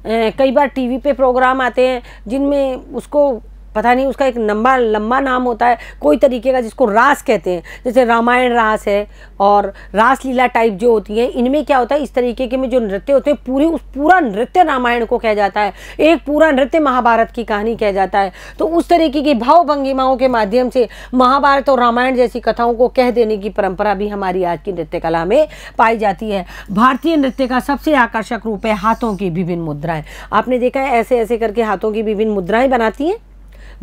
कई बार टीवी पे प्रोग्राम आते हैं जिनमें उसको पता नहीं उसका एक लंबा लंबा नाम होता है कोई तरीके का जिसको रास कहते हैं जैसे रामायण रास है और रास लीला टाइप जो होती है इनमें क्या होता है इस तरीके के में जो नृत्य होते हैं पूरी उस पूरा नृत्य रामायण को कह जाता है एक पूरा नृत्य महाभारत की कहानी कहा जाता है तो उस तरीके की भाव भंगिमाओं के माध्यम से महाभारत और रामायण जैसी कथाओं को कह देने की परंपरा भी हमारी आज की नृत्य कला में पाई जाती है भारतीय नृत्य का सबसे आकर्षक रूप है हाथों की विभिन्न मुद्राएं आपने देखा है ऐसे ऐसे करके हाथों की विभिन्न मुद्राएं बनाती हैं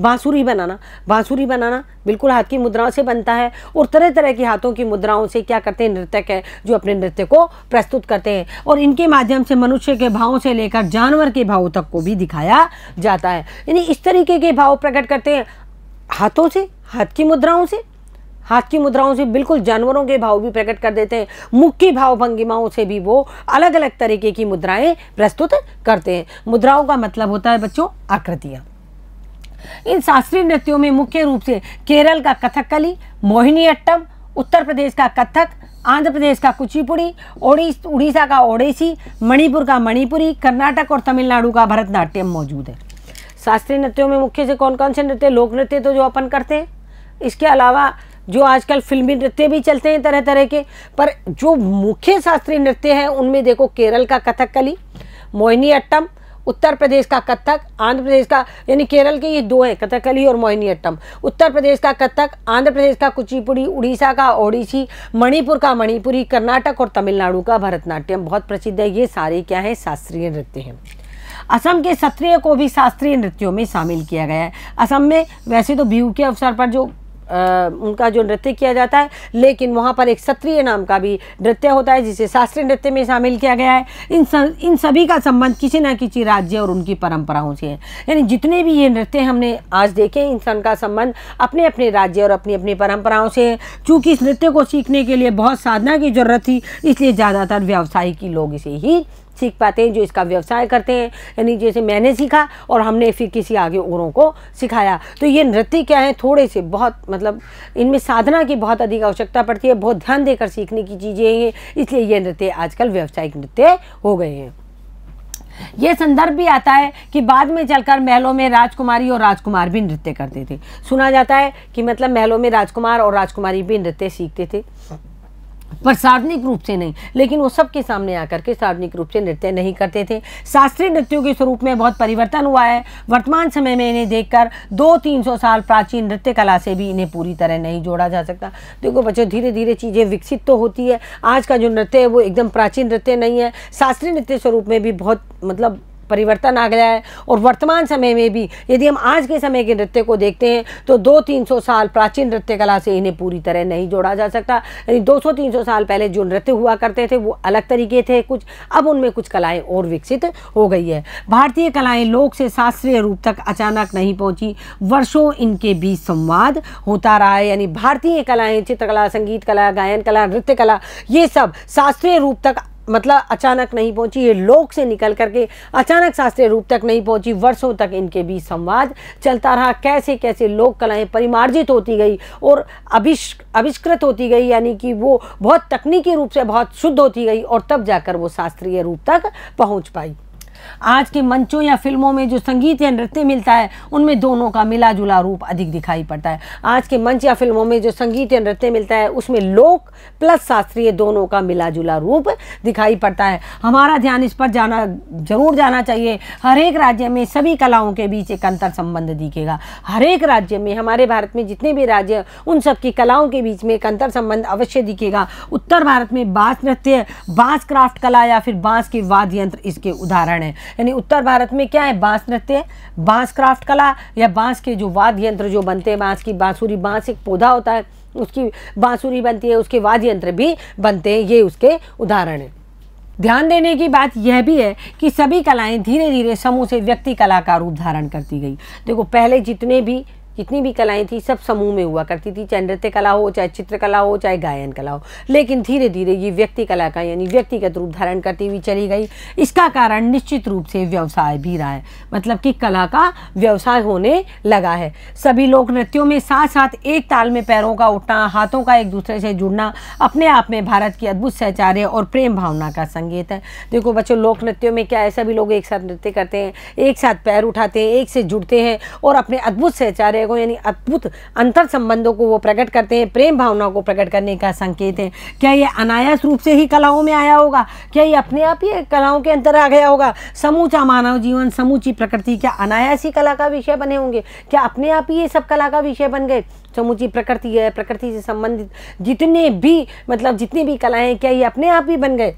बांसुरी बनाना बांसुरी बनाना बिल्कुल हाथ की मुद्राओं से बनता है और तरह तरह की हाथों की मुद्राओं से क्या करते हैं नृत्यक है जो अपने नृत्य को प्रस्तुत करते हैं और इनके माध्यम से मनुष्य के भावों से लेकर जानवर के भावों तक को भी दिखाया जाता है यानी इस तरीके के भाव प्रकट करते हैं हाथों से हाथ की मुद्राओं से हाथ की मुद्राओं से बिल्कुल जानवरों के भाव भी प्रकट कर देते हैं मुख की भाव भंगिमाओं से भी वो अलग अलग तरीके की मुद्राएं प्रस्तुत करते हैं मुद्राओं का मतलब होता है बच्चों आकृतियाँ इन शास्त्रीय नृत्यों में मुख्य रूप से केरल का कथकली मोहिनीअट्टम उत्तर प्रदेश का कथक आंध्र प्रदेश का कुचिपुड़ी उड़ीसा का ओडिसी मणिपुर का मणिपुरी कर्नाटक और तमिलनाडु का भरतनाट्यम मौजूद है शास्त्रीय नृत्यों में मुख्य से कौन कौन से नृत्य लोक नृत्य तो जो अपन करते हैं इसके अलावा जो आजकल फिल्मी नृत्य भी चलते हैं तरह तरह के पर जो मुख्य शास्त्रीय नृत्य हैं उनमें देखो केरल का कथकली मोहिनी अट्टम उत्तर प्रदेश का कथक आंध्र प्रदेश का यानी केरल के ये दो हैं कथकली और मोहिनीअट्टम उत्तर प्रदेश का कथक आंध्र प्रदेश का कुचिपुड़ी उड़ीसा का ओडिसी मणिपुर का मणिपुरी कर्नाटक और तमिलनाडु का भरतनाट्यम बहुत प्रसिद्ध है ये सारे क्या हैं शास्त्रीय नृत्य हैं असम के क्षत्रिय को भी शास्त्रीय नृत्यों में शामिल किया गया है असम में वैसे तो बिहू के अवसर पर जो आ, उनका जो नृत्य किया जाता है लेकिन वहाँ पर एक क्षत्रिय नाम का भी नृत्य होता है जिसे शास्त्रीय नृत्य में शामिल किया गया है इन सब इन सभी का संबंध किसी ना किसी राज्य और उनकी परंपराओं से है यानी जितने भी ये नृत्य हमने आज देखे इन सब का संबंध अपने अपने राज्य और अपनी अपनी परंपराओं से है चूँकि इस नृत्य को सीखने के लिए बहुत साधना की जरूरत थी इसलिए ज़्यादातर व्यवसायिक लोग इसे ही सीख पाते हैं जो इसका व्यवसाय करते हैं यानी जैसे मैंने सीखा और हमने फिर किसी आगे औरों को सिखाया तो ये नृत्य क्या है थोड़े से बहुत मतलब इनमें साधना की बहुत अधिक आवश्यकता पड़ती है बहुत ध्यान देकर सीखने की चीज़ें हैं इसलिए ये नृत्य आजकल व्यावसायिक नृत्य हो गए हैं ये संदर्भ भी आता है कि बाद में चलकर महलों में राजकुमारी और राजकुमार भी नृत्य करते थे सुना जाता है कि मतलब महलों में राजकुमार और राजकुमारी भी नृत्य सीखते थे पर सार्वजनिक रूप से नहीं लेकिन वो सबके सामने आकर के सार्वजनिक रूप से नृत्य नहीं करते थे शास्त्रीय नृत्यों के स्वरूप में बहुत परिवर्तन हुआ है वर्तमान समय में इन्हें देखकर दो तीन सौ साल प्राचीन नृत्य कला से भी इन्हें पूरी तरह नहीं जोड़ा जा सकता देखो बच्चों धीरे धीरे चीज़ें विकसित तो होती है आज का जो नृत्य है वो एकदम प्राचीन नृत्य नहीं है शास्त्रीय नृत्य स्वरूप में भी बहुत मतलब परिवर्तन आ गया है और वर्तमान समय में भी यदि हम आज के समय के नृत्य को देखते हैं तो दो तीन सौ साल प्राचीन नृत्य कला से इन्हें पूरी तरह नहीं जोड़ा जा सकता यानी दो सौ तीन सौ साल पहले जो नृत्य हुआ करते थे वो अलग तरीके थे कुछ अब उनमें कुछ कलाएं और विकसित हो गई है भारतीय कलाएं लोक से शास्त्रीय रूप तक अचानक नहीं पहुंची वर्षों इनके बीच संवाद होता रहा है यानी भारतीय कलाएं चित्रकला संगीत कला गायन कला नृत्य कला ये सब शास्त्रीय रूप तक मतलब अचानक नहीं पहुंची ये लोक से निकल करके अचानक शास्त्रीय रूप तक नहीं पहुंची वर्षों तक इनके बीच संवाद चलता रहा कैसे कैसे लोक कलाएँ परिमार्जित होती गई और अभिष्क अविष्कृत होती गई यानी कि वो बहुत तकनीकी रूप से बहुत शुद्ध होती गई और तब जाकर वो शास्त्रीय रूप तक पहुँच पाई आज के मंचों या फिल्मों में जो संगीत या नृत्य मिलता है उनमें दोनों का मिला जुला रूप अधिक दिखाई पड़ता है आज के मंच या फिल्मों में जो संगीत या नृत्य मिलता है उसमें लोक प्लस शास्त्रीय दोनों का मिला जुला रूप दिखाई पड़ता है हमारा ध्यान इस पर जाना जरूर जाना चाहिए हर एक राज्य में सभी कलाओं के बीच एक अंतर संबंध दिखेगा हर एक राज्य में हमारे भारत में जितने भी राज्य उन सब की कलाओं के बीच में एक अंतर संबंध अवश्य दिखेगा उत्तर भारत में बांस नृत्य बांस क्राफ्ट कला या फिर बांस के वाद्य यंत्र इसके उदाहरण है हैं यानी उत्तर भारत में क्या है बांस नृत्य बांस क्राफ्ट कला या बांस के जो वाद्य यंत्र जो बनते हैं बांस की बांसुरी बांस एक पौधा होता है उसकी बांसुरी बनती है उसके वाद्य यंत्र भी बनते हैं ये उसके उदाहरण हैं ध्यान देने की बात यह भी है कि सभी कलाएं धीरे धीरे समूह से व्यक्ति कला का रूप धारण करती गई देखो पहले जितने भी जितनी भी कलाएं थी सब समूह में हुआ करती थी चाहे नृत्य कला हो चाहे चित्रकला हो चाहे गायन कला हो लेकिन धीरे धीरे ये व्यक्ति कला का यानी व्यक्तिगत रूप धारण करती हुई चली गई इसका कारण निश्चित रूप से व्यवसाय भी रहा है मतलब कि कला का व्यवसाय होने लगा है सभी लोक नृत्यों में साथ साथ एक ताल में पैरों का उठना हाथों का एक दूसरे से जुड़ना अपने आप में भारत की अद्भुत सहचार्य और प्रेम भावना का संगीत है देखो बच्चों लोक नृत्यों में क्या है सभी लोग एक साथ नृत्य करते हैं एक साथ पैर उठाते हैं एक से जुड़ते हैं और अपने अद्भुत सहचार्य को यानी अद्भुत अंतर संबंधों को वो प्रकट करते हैं प्रेम भावना को प्रकट करने का संकेत है क्या ये अनायास रूप से ही कलाओं में आया होगा क्या ये अपने आप ही कलाओं के अंतर आ गया होगा समूचा मानव जीवन समूची प्रकृति क्या अनायास ही कला का विषय बने होंगे क्या अपने आप ही ये सब कला का विषय बन गए समूची प्रकृति है प्रकृति से संबंधित जितने भी मतलब जितनी भी कलाएँ क्या ये अपने आप ही बन गए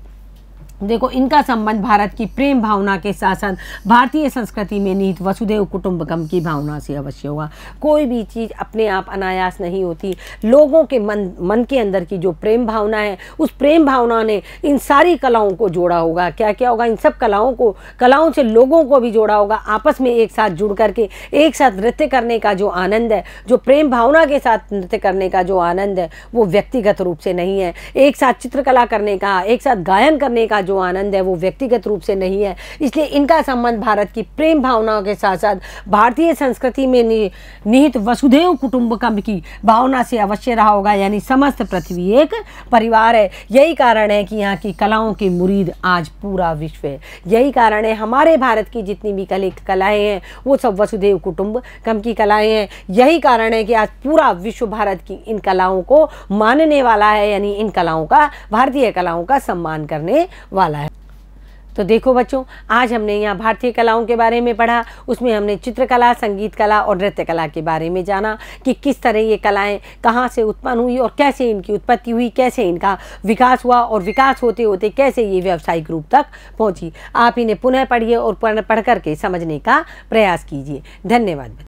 देखो इनका संबंध भारत की प्रेम भावना के साथ साथ भारतीय संस्कृति में निहित वसुदेव कुटुंबकम की भावना से अवश्य होगा कोई भी चीज़ अपने आप अनायास नहीं होती लोगों के मन मन के अंदर की जो प्रेम भावना है उस प्रेम भावना ने इन सारी कलाओं को जोड़ा होगा क्या क्या होगा इन सब कलाओं को कलाओं से लोगों को भी जोड़ा होगा आपस में एक साथ जुड़ करके एक साथ नृत्य करने का जो आनंद है जो प्रेम भावना के साथ नृत्य करने का जो आनंद है वो व्यक्तिगत रूप से नहीं है एक साथ चित्रकला करने का एक साथ गायन करने का जो आनंद है वो व्यक्तिगत रूप से नहीं है इसलिए इनका संबंध भारत की प्रेम भावनाओं के साथ साथ भारतीय संस्कृति में निहित वसुधेव कुटुंबकम की भावना से अवश्य रहा होगा यानी समस्त पृथ्वी एक परिवार है यही कारण है कि यहाँ की कलाओं की मुरीद आज पूरा विश्व है यही कारण है हमारे भारत की जितनी भी कले कलाएँ हैं वो सब वसुधैव कुटुंबकम की कलाएँ हैं यही कारण है कि आज पूरा विश्व भारत की इन कलाओं को मानने वाला है यानी इन कलाओं का भारतीय कलाओं का सम्मान करने वाला वाला है तो देखो बच्चों आज हमने यहाँ भारतीय कलाओं के बारे में पढ़ा उसमें हमने चित्रकला संगीत कला और नृत्य कला के बारे में जाना कि किस तरह ये कलाएं कहाँ से उत्पन्न हुई और कैसे इनकी उत्पत्ति हुई कैसे इनका विकास हुआ और विकास होते होते कैसे ये व्यावसायिक रूप तक पहुँची आप इन्हें पुनः पढ़िए और पढ़ करके समझने का प्रयास कीजिए धन्यवाद